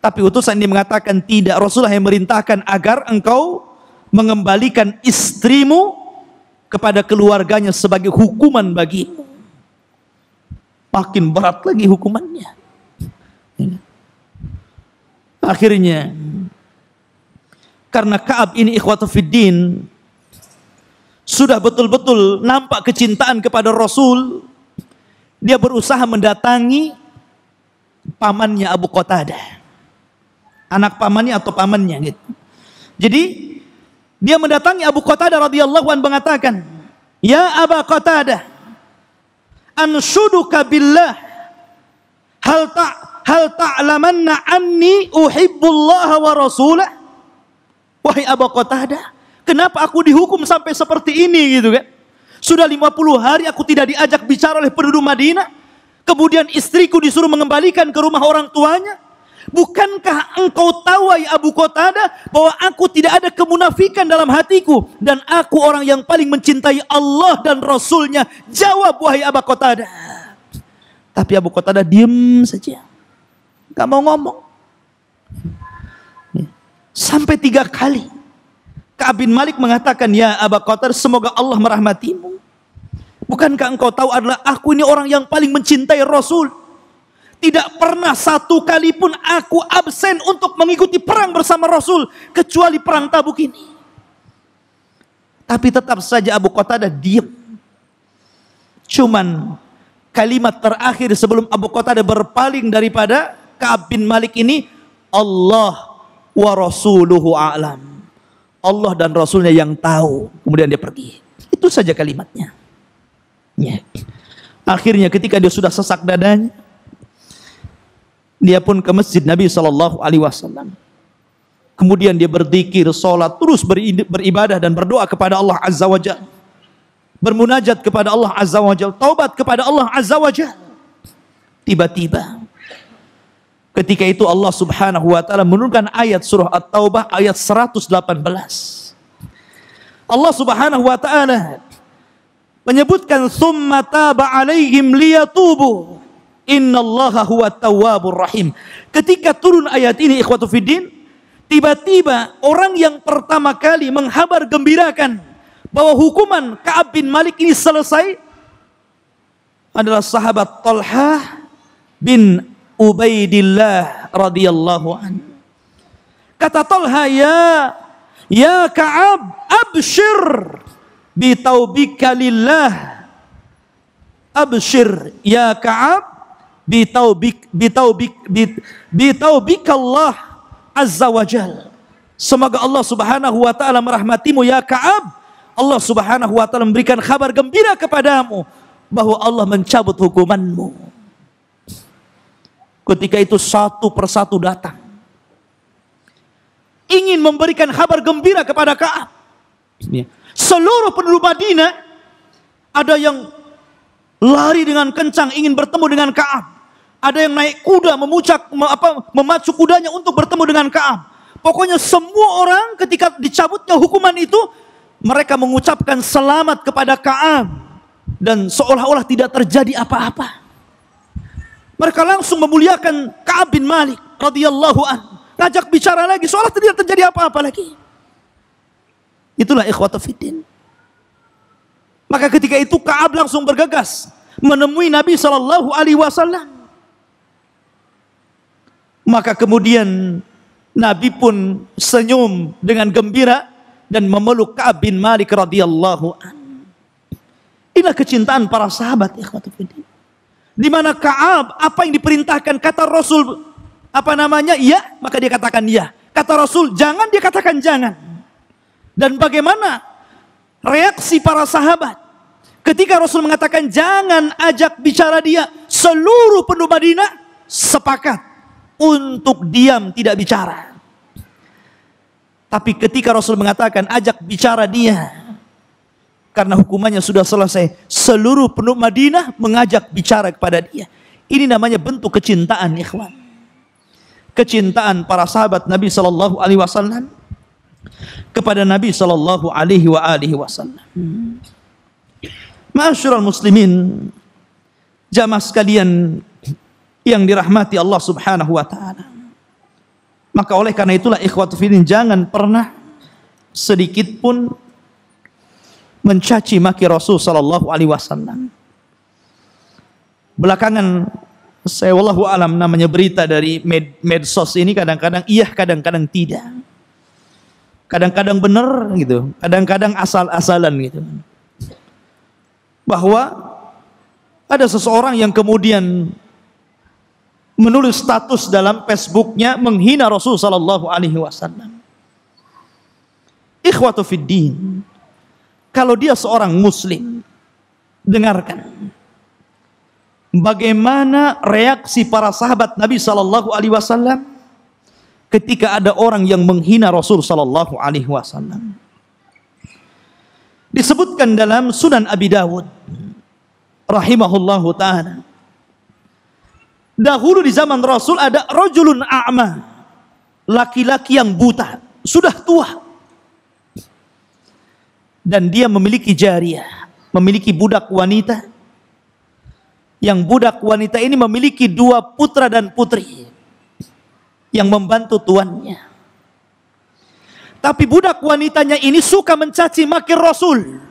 Tapi utusan ini mengatakan tidak. Rasulullah yang merintahkan agar engkau mengembalikan istrimu kepada keluarganya sebagai hukuman bagimu. Makin berat lagi hukumannya. Akhirnya karena Kaab ini ikhwatu fiddin sudah betul-betul nampak kecintaan kepada Rasul dia berusaha mendatangi pamannya Abu Qatadah anak pamannya atau pamannya gitu. Jadi dia mendatangi Abu Qatadah radhiyallahu anhu mengatakan, "Ya Abu Qatadah, ansuduka billah hal tak hal ta'lamanna anni uhibbullaha wa rasulah? Wahai Abu Qatadah, kenapa aku dihukum sampai seperti ini gitu kan? Sudah 50 hari aku tidak diajak bicara oleh penduduk Madinah. Kemudian istriku disuruh mengembalikan ke rumah orang tuanya. Bukankah engkau tahu ya Abu Qatada bahwa aku tidak ada kemunafikan dalam hatiku dan aku orang yang paling mencintai Allah dan Rasulnya? Jawab wahai Abu Qatada. Tapi Abu Qatada diam saja. Gak mau ngomong. Sampai tiga kali. Ka'ab bin Malik mengatakan, Ya Aba Qatar, semoga Allah merahmatimu. Bukankah engkau tahu adalah aku ini orang yang paling mencintai Rasul. Tidak pernah satu kali pun aku absen untuk mengikuti perang bersama Rasul. Kecuali perang tabuk ini. Tapi tetap saja Abu Qatada diam. Cuman kalimat terakhir sebelum Abu Qatada berpaling daripada Ka'ab bin Malik ini Allah wa rasuluhu a'lam. Allah dan rasulnya yang tahu. Kemudian dia pergi. Itu saja kalimatnya. Ya. Akhirnya ketika dia sudah sesak dadanya, dia pun ke masjid Nabi Shallallahu Alaihi Wasallam. Kemudian dia berzikir, sholat, terus beribadah dan berdoa kepada Allah Azza wa Jalla. Bermunajat kepada Allah Azza wa Jalla. Taubat kepada Allah Azza wa Jalla. Tiba-tiba Ketika itu Allah Subhanahu wa taala menurunkan ayat surah At-Taubah ayat 118. Allah Subhanahu wa taala menyebutkan summa taba alaihim liyatubu innallaha huwa tawwabur rahim. Ketika turun ayat ini ikhwatu fiddin tiba-tiba orang yang pertama kali menghabar gembirakan bahwa hukuman Ka'ab bin Malik ini selesai adalah sahabat Talha bin Ubaidillah radhiyallahu an. Kata Talha ya ya Ka'ab abshir bi taubika lillah. Abshir ya Ka'ab bi taubik bi taubik bi taubika Allah azza wajal. Semoga Allah Subhanahu wa taala merahmatimu ya Ka'ab. Allah Subhanahu wa taala memberikan kabar gembira kepadamu bahwa Allah mencabut hukumanmu. Ketika itu satu persatu datang. Ingin memberikan kabar gembira kepada Ka'ab. Seluruh penduduk Madinah ada yang lari dengan kencang ingin bertemu dengan Ka'ab. Ada yang naik kuda memucak apa memacu kudanya untuk bertemu dengan Ka'ab. Pokoknya semua orang ketika dicabutnya hukuman itu mereka mengucapkan selamat kepada Ka'ab dan seolah-olah tidak terjadi apa-apa. Mereka langsung memuliakan Ka'ab bin Malik radhiyallahu an. Ngajak bicara lagi, seolah tidak terjadi apa-apa lagi. Itulah ikhwata fiddin. Maka ketika itu Kaab langsung bergegas menemui Nabi sallallahu Alaihi Wasallam. Maka kemudian Nabi pun senyum dengan gembira dan memeluk Kaab bin Malik radhiyallahu an. Inilah kecintaan para sahabat ikhwata fiddin. Di mana Kaab apa yang diperintahkan kata Rasul apa namanya? iya maka dia katakan iya Kata Rasul jangan dia katakan jangan. Dan bagaimana reaksi para sahabat ketika Rasul mengatakan jangan ajak bicara dia, seluruh penduduk Madinah sepakat untuk diam tidak bicara. Tapi ketika Rasul mengatakan ajak bicara dia, karena hukumannya sudah selesai. Seluruh penduduk Madinah mengajak bicara kepada dia. Ini namanya bentuk kecintaan, ikhwan. Kecintaan para sahabat Nabi Shallallahu Alaihi Wasallam kepada Nabi Shallallahu Alaihi wa alihi Wasallam. Masyurul muslimin, jamaah sekalian yang dirahmati Allah Subhanahu Wa Taala. Maka oleh karena itulah ikhwatu filin jangan pernah sedikit pun mencaci maki Rasul sallallahu alaihi wasallam. Belakangan saya wallahu alam namanya berita dari med medsos ini kadang-kadang iya kadang-kadang tidak. Kadang-kadang benar gitu, kadang-kadang asal-asalan gitu. Bahwa ada seseorang yang kemudian menulis status dalam Facebooknya menghina Rasul sallallahu alaihi wasallam. Ikhwatu fiddin kalau dia seorang muslim, dengarkan. Bagaimana reaksi para sahabat Nabi Shallallahu Alaihi Wasallam ketika ada orang yang menghina Rasul Shallallahu Alaihi Wasallam? Disebutkan dalam Sunan Abi Dawud, rahimahullahu taala. Dahulu di zaman Rasul ada rojulun a'ma, laki-laki yang buta, sudah tua dan dia memiliki jariah, memiliki budak wanita yang budak wanita ini memiliki dua putra dan putri yang membantu tuannya. Tapi budak wanitanya ini suka mencaci maki Rasul.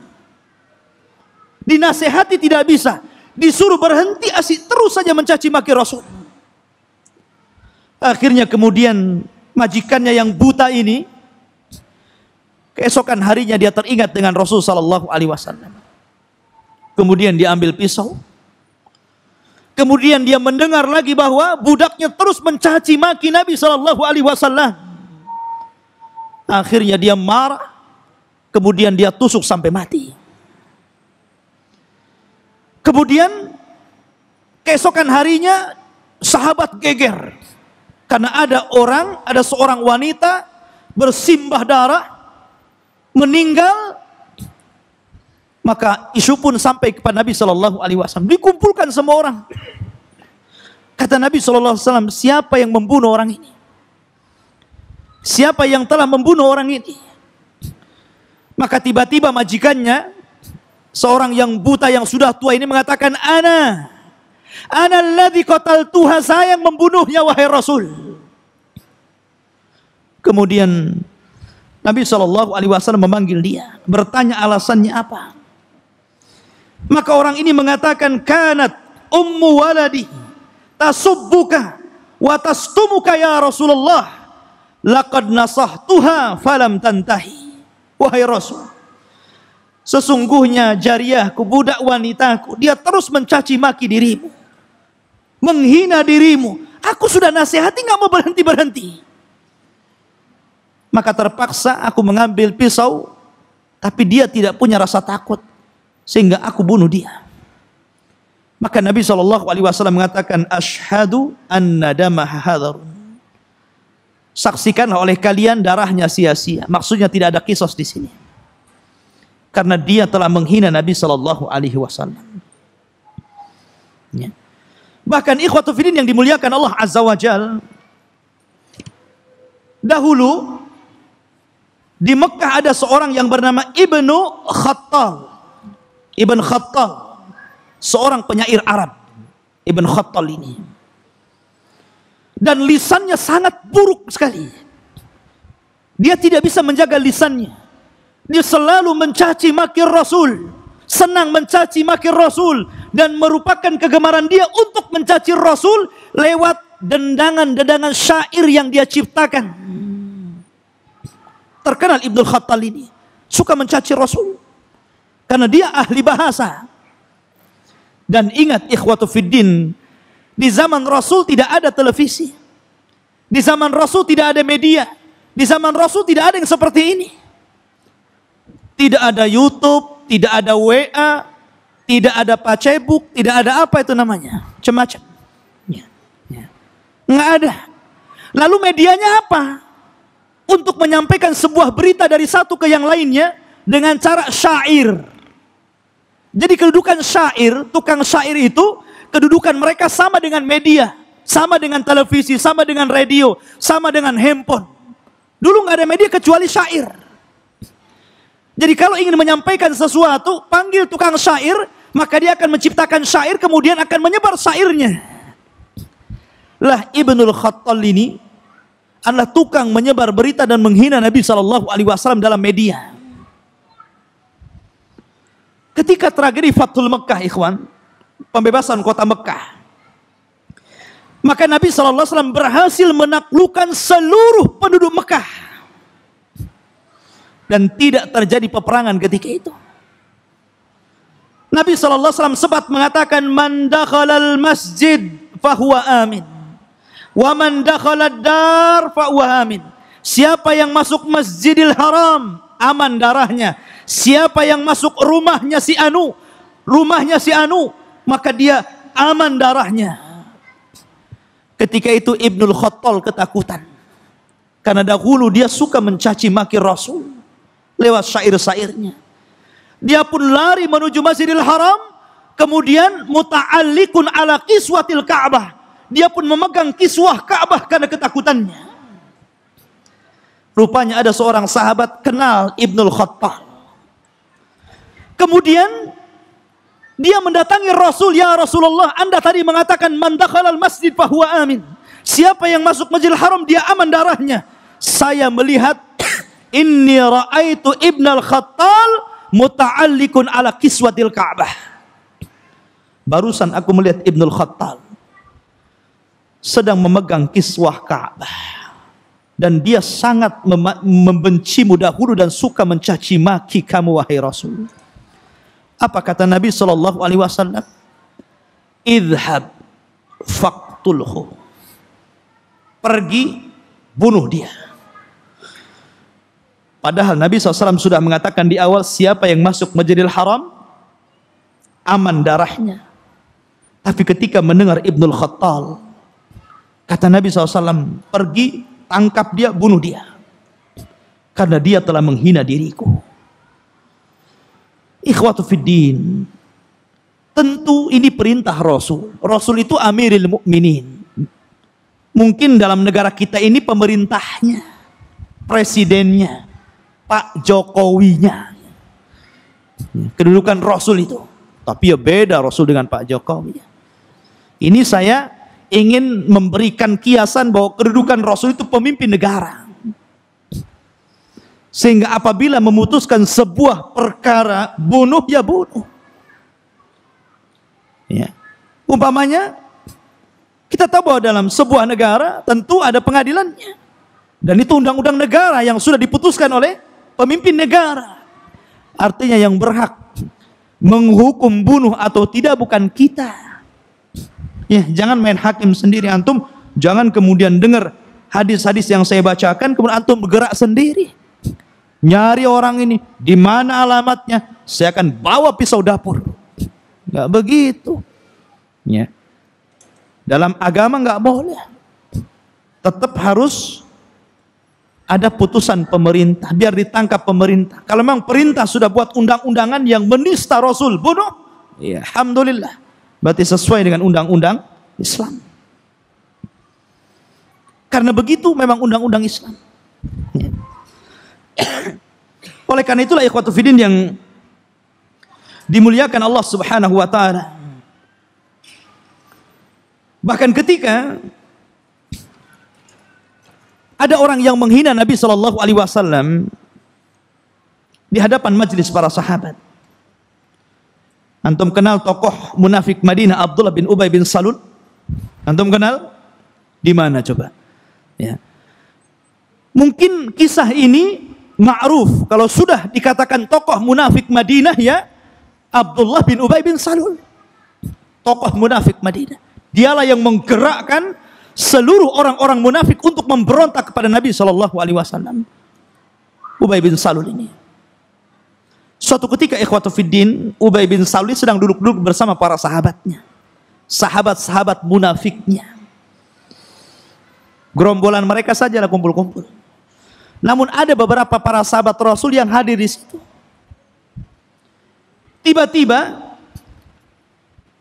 Dinasehati tidak bisa, disuruh berhenti asik terus saja mencaci maki Rasul. Akhirnya kemudian majikannya yang buta ini Keesokan harinya dia teringat dengan Rasul Sallallahu Alaihi Wasallam. Kemudian dia ambil pisau. Kemudian dia mendengar lagi bahwa budaknya terus mencaci maki Nabi Sallallahu Alaihi Wasallam. Akhirnya dia marah. Kemudian dia tusuk sampai mati. Kemudian keesokan harinya sahabat geger karena ada orang, ada seorang wanita bersimbah darah meninggal maka isu pun sampai kepada Nabi Shallallahu Alaihi Wasallam dikumpulkan semua orang kata Nabi Shallallahu Alaihi Wasallam siapa yang membunuh orang ini siapa yang telah membunuh orang ini maka tiba-tiba majikannya seorang yang buta yang sudah tua ini mengatakan ana ana alladhi Tuha saya yang membunuhnya wahai rasul kemudian Nabi Shallallahu Alaihi Wasallam memanggil dia, bertanya alasannya apa. Maka orang ini mengatakan kanat ummu waladi tasubbuka wa tastumuka ya Rasulullah laqad nasahtuha falam tantahi wahai Rasul sesungguhnya jariahku budak wanitaku dia terus mencaci maki dirimu menghina dirimu aku sudah nasihati nggak mau berhenti berhenti maka terpaksa aku mengambil pisau tapi dia tidak punya rasa takut sehingga aku bunuh dia maka Nabi Shallallahu Alaihi Wasallam mengatakan ashadu anna damahadarun saksikan oleh kalian darahnya sia-sia maksudnya tidak ada kisos di sini karena dia telah menghina Nabi Shallallahu Alaihi Wasallam ya. bahkan ikhwatu filin yang dimuliakan Allah Azza wa Jal dahulu di Mekah ada seorang yang bernama Ibnu Khattal. Ibn Khattal. Seorang penyair Arab. Ibn Khattal ini. Dan lisannya sangat buruk sekali. Dia tidak bisa menjaga lisannya. Dia selalu mencaci maki Rasul. Senang mencaci maki Rasul. Dan merupakan kegemaran dia untuk mencaci Rasul lewat dendangan-dendangan syair yang dia ciptakan terkenal Ibnu Khattal ini suka mencaci Rasul karena dia ahli bahasa. Dan ingat ikhwatu fiddin, di zaman Rasul tidak ada televisi. Di zaman Rasul tidak ada media. Di zaman Rasul tidak ada yang seperti ini. Tidak ada YouTube, tidak ada WA, tidak ada pacebook, tidak ada apa itu namanya. Cemacam. Ya, ya. Nggak ada. Lalu medianya apa? untuk menyampaikan sebuah berita dari satu ke yang lainnya dengan cara syair. Jadi kedudukan syair, tukang syair itu kedudukan mereka sama dengan media, sama dengan televisi, sama dengan radio, sama dengan handphone. Dulu nggak ada media kecuali syair. Jadi kalau ingin menyampaikan sesuatu, panggil tukang syair, maka dia akan menciptakan syair, kemudian akan menyebar syairnya. Lah Ibnul Khattal ini adalah tukang menyebar berita dan menghina Nabi Shallallahu Alaihi Wasallam dalam media. Ketika tragedi Fathul Mekah, Ikhwan, pembebasan kota Mekah, maka Nabi Shallallahu Alaihi Wasallam berhasil menaklukkan seluruh penduduk Mekah dan tidak terjadi peperangan ketika itu. Nabi Shallallahu Alaihi Wasallam sempat mengatakan mandakhalal masjid fahuwa amin. Wa dar fa amin. Siapa yang masuk Masjidil Haram, aman darahnya. Siapa yang masuk rumahnya si Anu, rumahnya si Anu, maka dia aman darahnya. Ketika itu Ibnu Khattal ketakutan. Karena dahulu dia suka mencaci maki Rasul lewat syair-syairnya. Dia pun lari menuju Masjidil Haram, kemudian muta'alliqun ala kiswatil Ka'bah dia pun memegang kiswah Ka'bah karena ketakutannya. Rupanya ada seorang sahabat kenal Ibnul Khattab. Kemudian dia mendatangi Rasul, "Ya Rasulullah, Anda tadi mengatakan man dakhalal masjid bahwa amin." Siapa yang masuk Masjidil Haram dia aman darahnya. Saya melihat inni raaitu Ibnul Khattab muta'alliqun ala kiswatil Ka'bah. Barusan aku melihat Ibnul Khattab sedang memegang kiswah Ka'bah dan dia sangat membencimu dahulu dan suka mencaci maki kamu wahai Rasul. Apa kata Nabi sallallahu alaihi wasallam? Idhab faqtulhu. Pergi bunuh dia. Padahal Nabi SAW sudah mengatakan di awal siapa yang masuk Masjidil Haram aman darahnya. Tapi ketika mendengar Ibnul Khattal Kata Nabi SAW, pergi, tangkap dia, bunuh dia. Karena dia telah menghina diriku. Ikhwatu fiddin. Tentu ini perintah Rasul. Rasul itu amiril mukminin. Mungkin dalam negara kita ini pemerintahnya, presidennya, Pak Jokowinya. Kedudukan Rasul itu. Tapi ya beda Rasul dengan Pak Jokowi. Ini saya ingin memberikan kiasan bahwa kedudukan Rasul itu pemimpin negara. Sehingga apabila memutuskan sebuah perkara bunuh ya bunuh. Ya. Umpamanya kita tahu bahwa dalam sebuah negara tentu ada pengadilannya. Dan itu undang-undang negara yang sudah diputuskan oleh pemimpin negara. Artinya yang berhak menghukum bunuh atau tidak bukan kita Ya, jangan main hakim sendiri antum, jangan kemudian dengar hadis-hadis yang saya bacakan kemudian antum bergerak sendiri. Nyari orang ini, di mana alamatnya? Saya akan bawa pisau dapur. Enggak begitu. Ya. Dalam agama enggak boleh. Tetap harus ada putusan pemerintah biar ditangkap pemerintah. Kalau memang perintah sudah buat undang-undangan yang menista Rasul bunuh, ya alhamdulillah. Berarti sesuai dengan undang-undang Islam. Karena begitu memang undang-undang Islam. Ya. Oleh karena itulah ikhwatu fidin yang dimuliakan Allah Subhanahu wa taala. Bahkan ketika ada orang yang menghina Nabi Shallallahu alaihi wasallam di hadapan majelis para sahabat. Antum kenal tokoh munafik Madinah Abdullah bin Ubay bin Salul? Antum kenal? Di mana coba? Ya. Mungkin kisah ini ma'ruf kalau sudah dikatakan tokoh munafik Madinah ya Abdullah bin Ubay bin Salul. Tokoh munafik Madinah. Dialah yang menggerakkan seluruh orang-orang munafik untuk memberontak kepada Nabi Shallallahu alaihi wasallam. Ubay bin Salul ini. Suatu ketika ikhwatu fiddin, Ubay bin Salul sedang duduk-duduk bersama para sahabatnya. Sahabat-sahabat munafiknya. Gerombolan mereka saja lah kumpul-kumpul. Namun ada beberapa para sahabat Rasul yang hadir di situ. Tiba-tiba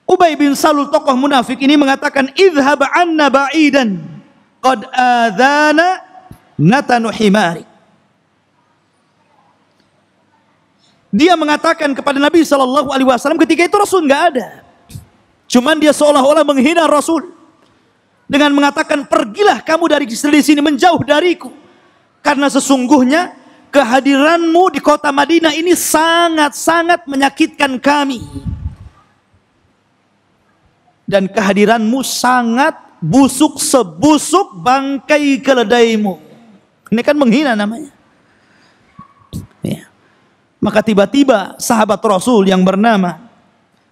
Ubay bin Salul tokoh munafik ini mengatakan idhab anna ba'idan qad adhana natanu himarik Dia mengatakan kepada Nabi Shallallahu Alaihi Wasallam ketika itu Rasul nggak ada. Cuman dia seolah-olah menghina Rasul dengan mengatakan pergilah kamu dari sini menjauh dariku karena sesungguhnya kehadiranmu di kota Madinah ini sangat-sangat menyakitkan kami dan kehadiranmu sangat busuk sebusuk bangkai keledaimu ini kan menghina namanya maka tiba-tiba sahabat Rasul yang bernama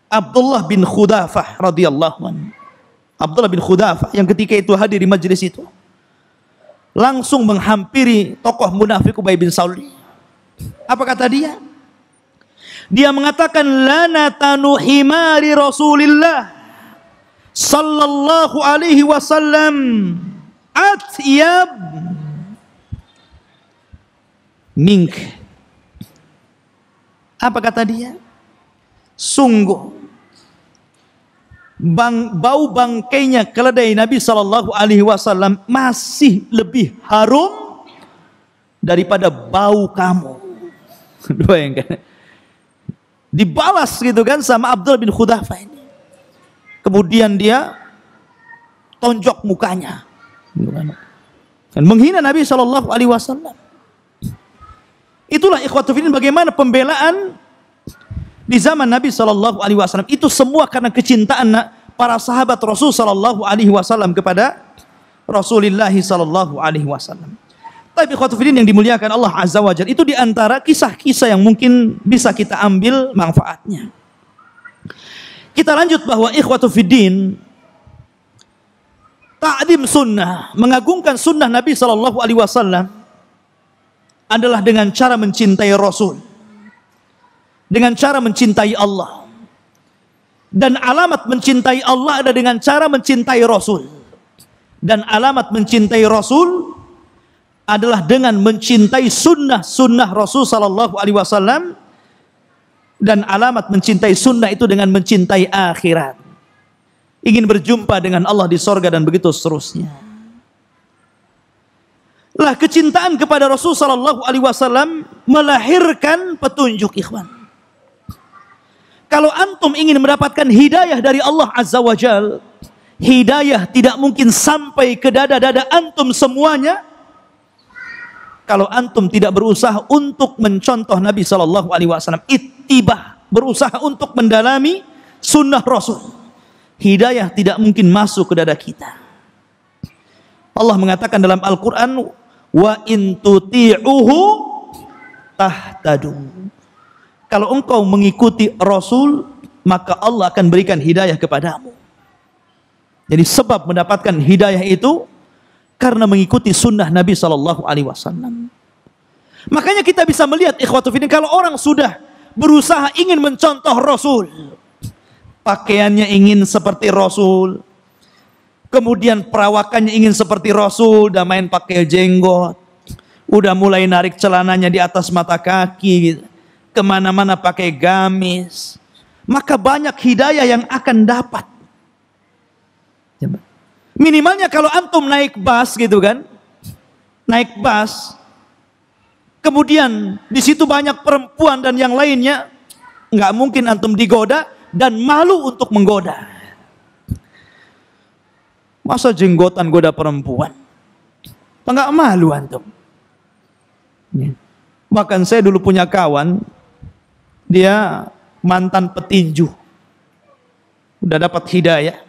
Abdullah bin Khudafah radhiyallahu anhu. Abdullah bin Khudafah yang ketika itu hadir di majelis itu langsung menghampiri tokoh munafik Ubay bin Saul. Apa kata dia? Dia mengatakan lana tanu himari Rasulillah sallallahu alaihi wasallam atyab mink apa kata dia? Sungguh bang, bau bangkainya keledai Nabi Shallallahu Alaihi Wasallam masih lebih harum daripada bau kamu. kan? Dibalas gitu kan sama Abdul bin Khudafa ini. Kemudian dia tonjok mukanya. Gitu kan. Dan menghina Nabi Shallallahu Alaihi Wasallam. Itulah ikhwatufidin bagaimana pembelaan di zaman Nabi Shallallahu Alaihi Wasallam itu semua karena kecintaan para sahabat Rasul Shallallahu Alaihi Wasallam kepada Rasulullah Shallallahu Alaihi Wasallam. Tapi ikhwatufidin yang dimuliakan Allah Azza Wajalla Jalla itu diantara kisah-kisah yang mungkin bisa kita ambil manfaatnya. Kita lanjut bahwa ikhwatufidin ta'dim sunnah, mengagungkan sunnah Nabi Shallallahu Alaihi Wasallam adalah dengan cara mencintai Rasul. Dengan cara mencintai Allah. Dan alamat mencintai Allah ada dengan cara mencintai Rasul. Dan alamat mencintai Rasul adalah dengan mencintai sunnah-sunnah Rasul Sallallahu Alaihi Wasallam dan alamat mencintai sunnah itu dengan mencintai akhirat. Ingin berjumpa dengan Allah di sorga dan begitu seterusnya lah kecintaan kepada Rasul saw Alaihi Wasallam melahirkan petunjuk ikhwan. Kalau antum ingin mendapatkan hidayah dari Allah Azza wa Jal, hidayah tidak mungkin sampai ke dada-dada antum semuanya kalau antum tidak berusaha untuk mencontoh Nabi saw Alaihi Wasallam, itibah berusaha untuk mendalami sunnah Rasul. Hidayah tidak mungkin masuk ke dada kita. Allah mengatakan dalam Al-Quran, wa intuti'uhu tahtadu. Kalau engkau mengikuti Rasul, maka Allah akan berikan hidayah kepadamu. Jadi sebab mendapatkan hidayah itu karena mengikuti sunnah Nabi Shallallahu Alaihi Wasallam. Makanya kita bisa melihat ikhwatu fidin kalau orang sudah berusaha ingin mencontoh Rasul, pakaiannya ingin seperti Rasul, Kemudian perawakannya ingin seperti Rasul, udah main pakai jenggot. Udah mulai narik celananya di atas mata kaki. Kemana-mana pakai gamis. Maka banyak hidayah yang akan dapat. Minimalnya kalau antum naik bus gitu kan. Naik bus. Kemudian di situ banyak perempuan dan yang lainnya. Nggak mungkin antum digoda dan malu untuk menggoda. Masa jenggotan goda perempuan? Apa enggak malu antum? Ya. Bahkan saya dulu punya kawan, dia mantan petinju. Udah dapat hidayah.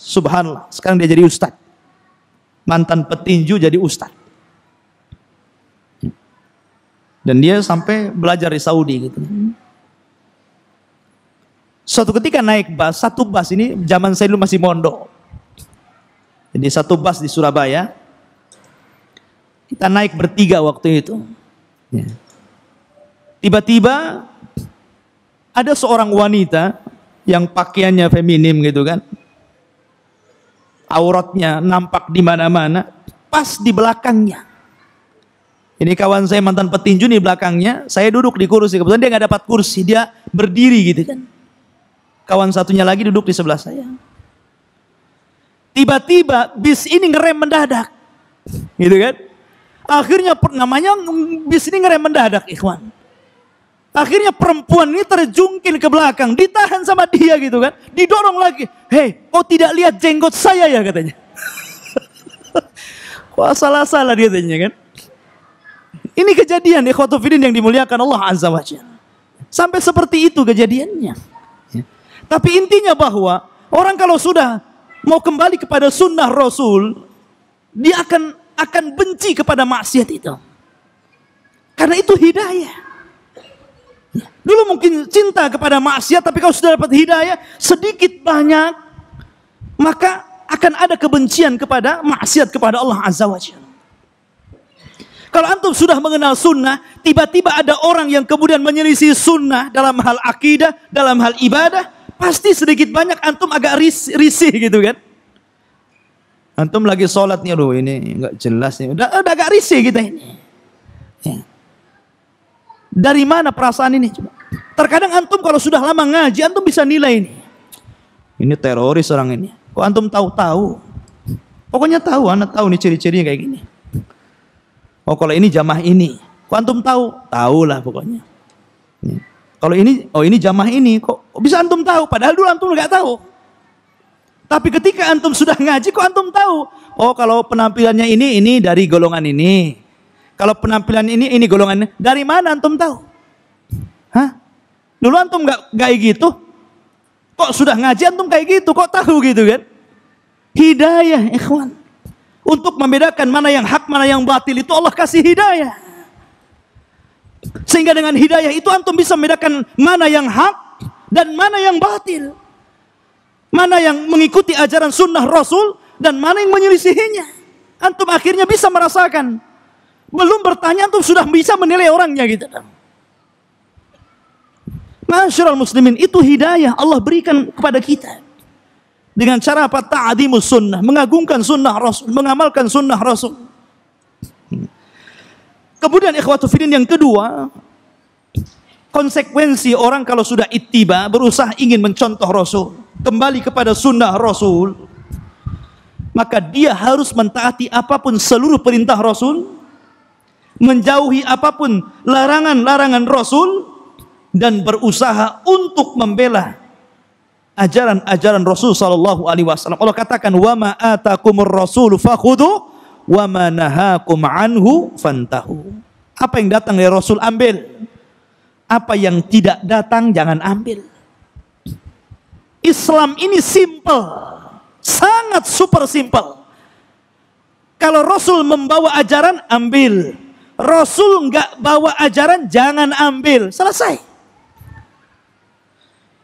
Subhanallah, sekarang dia jadi ustad. Mantan petinju jadi ustad. Dan dia sampai belajar di Saudi gitu. Suatu ketika naik bus, satu bus ini zaman saya dulu masih mondok. Jadi satu bus di Surabaya, kita naik bertiga waktu itu. Ya. Tiba-tiba ada seorang wanita yang pakaiannya feminim gitu kan. Auratnya nampak di mana-mana, pas di belakangnya. Ini kawan saya mantan petinju nih belakangnya, saya duduk di kursi, kebetulan dia nggak dapat kursi, dia berdiri gitu kan. Kawan satunya lagi duduk di sebelah saya. Tiba-tiba bis ini ngerem mendadak. Gitu kan? Akhirnya namanya bis ini ngerem mendadak, ikhwan. Akhirnya perempuan ini terjungkin ke belakang, ditahan sama dia gitu kan. Didorong lagi. "Hei, kau tidak lihat jenggot saya ya?" katanya. Wah, salah-salah dia tanya kan. Ini kejadian ikhwatufidin yang dimuliakan Allah Azza wa Sampai seperti itu kejadiannya. Ya. Tapi intinya bahwa orang kalau sudah mau kembali kepada sunnah Rasul, dia akan akan benci kepada maksiat itu. Karena itu hidayah. Dulu mungkin cinta kepada maksiat, tapi kalau sudah dapat hidayah, sedikit banyak, maka akan ada kebencian kepada maksiat kepada Allah Azza wa Jalla. Kalau antum sudah mengenal sunnah, tiba-tiba ada orang yang kemudian menyelisih sunnah dalam hal akidah, dalam hal ibadah, Pasti sedikit banyak antum agak risih, risih gitu kan. Antum lagi sholat nih, aduh ini nggak jelas nih. Udah, udah agak risih gitu. ini. Ya. Dari mana perasaan ini? Terkadang antum kalau sudah lama ngaji, antum bisa nilai ini. Ini teroris orang ini. Kok antum tahu-tahu? Pokoknya tahu, anak tahu nih ciri-cirinya kayak gini. Oh kalau ini jamah ini. Kok antum tahu? Tahu lah pokoknya. Ya. Kalau ini, oh ini jamaah ini, kok bisa antum tahu? Padahal dulu antum nggak tahu. Tapi ketika antum sudah ngaji, kok antum tahu? Oh kalau penampilannya ini, ini dari golongan ini. Kalau penampilan ini, ini golongan ini. Dari mana antum tahu? Hah? Dulu antum nggak kayak gitu? Kok sudah ngaji antum kayak gitu? Kok tahu gitu kan? Hidayah, ikhwan. Untuk membedakan mana yang hak, mana yang batil itu Allah kasih hidayah. Sehingga dengan hidayah itu antum bisa membedakan mana yang hak dan mana yang batil. Mana yang mengikuti ajaran sunnah Rasul dan mana yang menyelisihinya. Antum akhirnya bisa merasakan. Belum bertanya antum sudah bisa menilai orangnya gitu. Masyarul muslimin itu hidayah Allah berikan kepada kita. Dengan cara apa? Ta'adimus sunnah. Mengagungkan sunnah Rasul. Mengamalkan sunnah Rasul. Kemudian ikhwatu fidin yang kedua, konsekuensi orang kalau sudah ittiba berusaha ingin mencontoh Rasul, kembali kepada sunnah Rasul, maka dia harus mentaati apapun seluruh perintah Rasul, menjauhi apapun larangan-larangan Rasul dan berusaha untuk membela ajaran-ajaran Rasul sallallahu alaihi wasallam. Allah katakan wa ma rasul fakhudhu wa manahakum anhu fantahu. Apa yang datang dari Rasul ambil. Apa yang tidak datang jangan ambil. Islam ini simple. Sangat super simple. Kalau Rasul membawa ajaran, ambil. Rasul nggak bawa ajaran, jangan ambil. Selesai.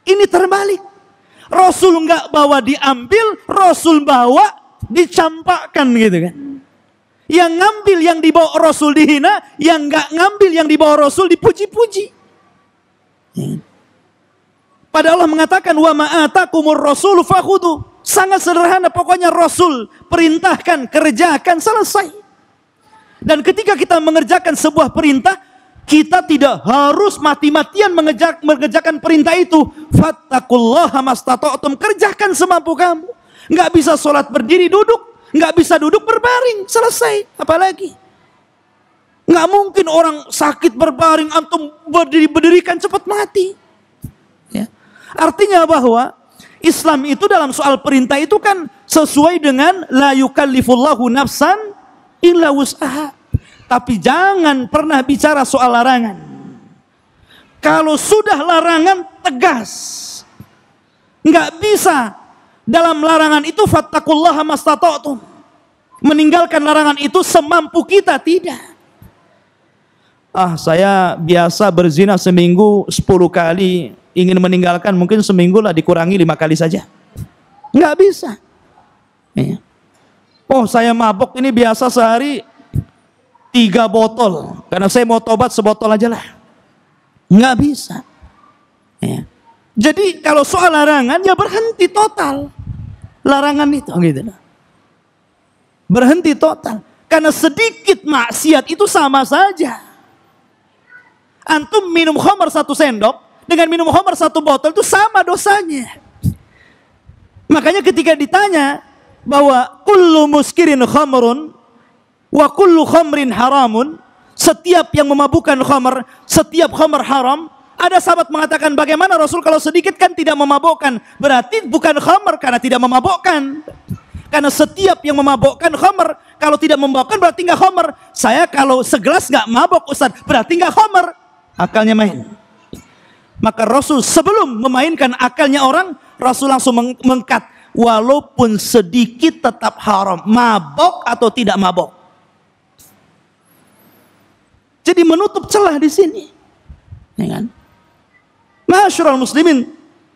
Ini terbalik. Rasul nggak bawa diambil, Rasul bawa dicampakkan gitu kan. Yang ngambil yang dibawa Rasul dihina, yang nggak ngambil yang dibawa Rasul dipuji-puji. Padahal Allah mengatakan wa ma'atakumur rasul fakhudu. Sangat sederhana pokoknya Rasul perintahkan, kerjakan, selesai. Dan ketika kita mengerjakan sebuah perintah, kita tidak harus mati-matian mengejak, mengerjakan perintah itu. Fattakullaha otom Kerjakan semampu kamu. Nggak bisa sholat berdiri duduk nggak bisa duduk berbaring, selesai. Apalagi nggak mungkin orang sakit berbaring antum berdiri berdirikan cepat mati. Ya. Artinya bahwa Islam itu dalam soal perintah itu kan sesuai dengan la yukallifullahu nafsan illa wus'aha. Tapi jangan pernah bicara soal larangan. Kalau sudah larangan tegas. Nggak bisa dalam larangan itu fattakullaha mastata'tum. Meninggalkan larangan itu semampu kita tidak. Ah, saya biasa berzina seminggu 10 kali, ingin meninggalkan mungkin seminggu lah dikurangi lima kali saja. Nggak bisa. Iya. Oh, saya mabok ini biasa sehari tiga botol karena saya mau tobat sebotol aja lah nggak bisa iya. jadi kalau soal larangan ya berhenti total larangan itu oh gitu. Berhenti total. Karena sedikit maksiat itu sama saja. Antum minum homer satu sendok dengan minum homer satu botol itu sama dosanya. Makanya ketika ditanya bahwa kullu muskirin khamrun wa kullu khamrin haramun, setiap yang memabukkan khamr, setiap khamr haram, ada sahabat mengatakan bagaimana Rasul kalau sedikit kan tidak memabokkan. Berarti bukan khamer karena tidak memabokkan. Karena setiap yang memabokkan khamer. Kalau tidak memabokkan berarti nggak khamer. Saya kalau segelas nggak mabok Ustaz berarti nggak khamer. Akalnya main. Maka Rasul sebelum memainkan akalnya orang. Rasul langsung meng mengkat. Walaupun sedikit tetap haram. Mabok atau tidak mabok. Jadi menutup celah di sini. Ya kan? Masyurul muslimin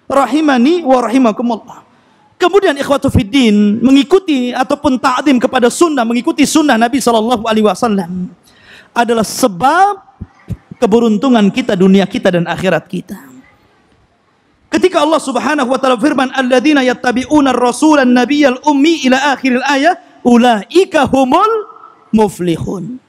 rahimani wa rahimakumullah. Kemudian ikhwatu fiddin mengikuti ataupun ta'zim kepada sunnah, mengikuti sunnah Nabi sallallahu alaihi wasallam adalah sebab keberuntungan kita dunia kita dan akhirat kita. Ketika Allah Subhanahu wa taala firman alladzina yattabi'una ar-rasulan nabiyal ummi ila akhir al ayah ulaika humul muflihun.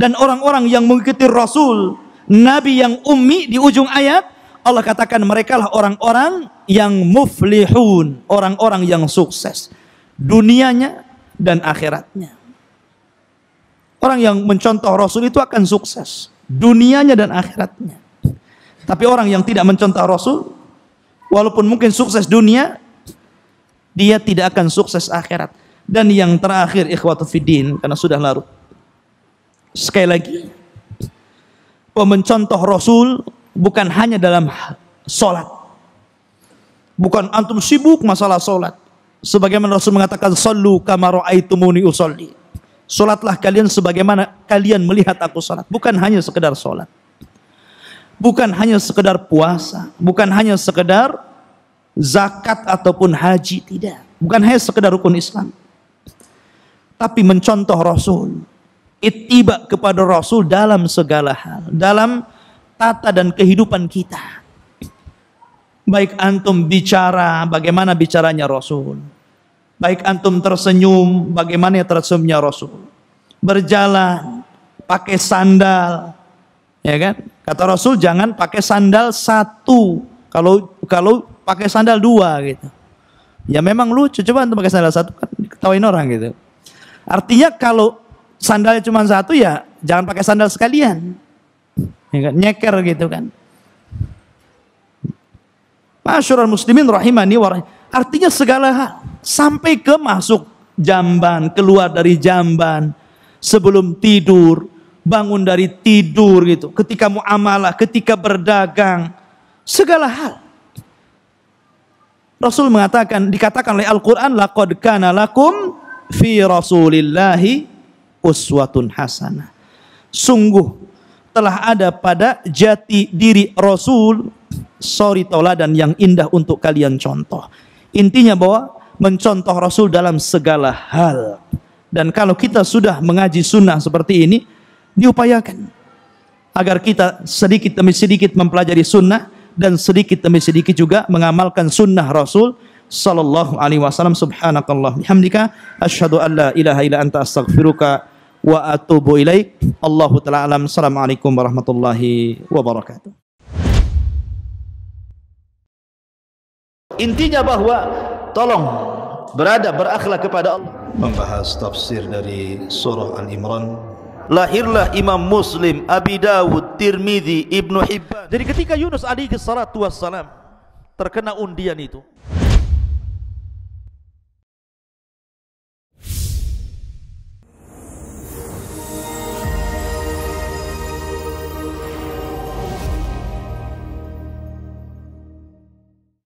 Dan orang-orang yang mengikuti rasul nabi yang ummi di ujung ayat Allah katakan mereka lah orang-orang yang muflihun, orang-orang yang sukses dunianya dan akhiratnya. Orang yang mencontoh Rasul itu akan sukses dunianya dan akhiratnya. Tapi orang yang tidak mencontoh Rasul walaupun mungkin sukses dunia dia tidak akan sukses akhirat. Dan yang terakhir ikhwatu fiddin karena sudah larut. Sekali lagi, mencontoh Rasul bukan hanya dalam sholat. Bukan antum sibuk masalah sholat. Sebagaimana Rasul mengatakan, Sallu kamaro aitumuni Sholatlah kalian sebagaimana kalian melihat aku sholat. Bukan hanya sekedar sholat. Bukan hanya sekedar puasa. Bukan hanya sekedar zakat ataupun haji. Tidak. Bukan hanya sekedar rukun Islam. Tapi mencontoh Rasul. itibak kepada Rasul dalam segala hal. Dalam tata dan kehidupan kita. Baik antum bicara, bagaimana bicaranya Rasul. Baik antum tersenyum, bagaimana tersenyumnya Rasul. Berjalan, pakai sandal, ya kan? Kata Rasul jangan pakai sandal satu, kalau kalau pakai sandal dua gitu. Ya memang lu coba antum pakai sandal satu kan ketawain orang gitu. Artinya kalau sandalnya cuma satu ya jangan pakai sandal sekalian. Ya kan? Nyeker gitu kan. Masyurul muslimin rahimani wa Artinya segala hal. Sampai ke masuk jamban, keluar dari jamban. Sebelum tidur, bangun dari tidur gitu. Ketika muamalah, ketika berdagang. Segala hal. Rasul mengatakan, dikatakan oleh Al-Quran, Laqad kana lakum fi rasulillahi uswatun hasanah. Sungguh telah ada pada jati diri Rasul sorry tola dan yang indah untuk kalian contoh. Intinya bahwa mencontoh Rasul dalam segala hal. Dan kalau kita sudah mengaji sunnah seperti ini, diupayakan agar kita sedikit demi sedikit mempelajari sunnah dan sedikit demi sedikit juga mengamalkan sunnah Rasul sallallahu alaihi wasallam subhanakallah bihamdika asyhadu an ilaha illa anta astaghfiruka wa atubu ilaik. Allahu taala alam. Assalamualaikum warahmatullahi wabarakatuh. Intinya bahwa tolong berada berakhlak kepada Allah. Membahas tafsir dari surah Al-Imran lahirlah Imam Muslim, Abi Dawud, Tirmidzi, Ibnu Hibban. Jadi ketika Yunus alaihi salatu wassalam terkena undian itu,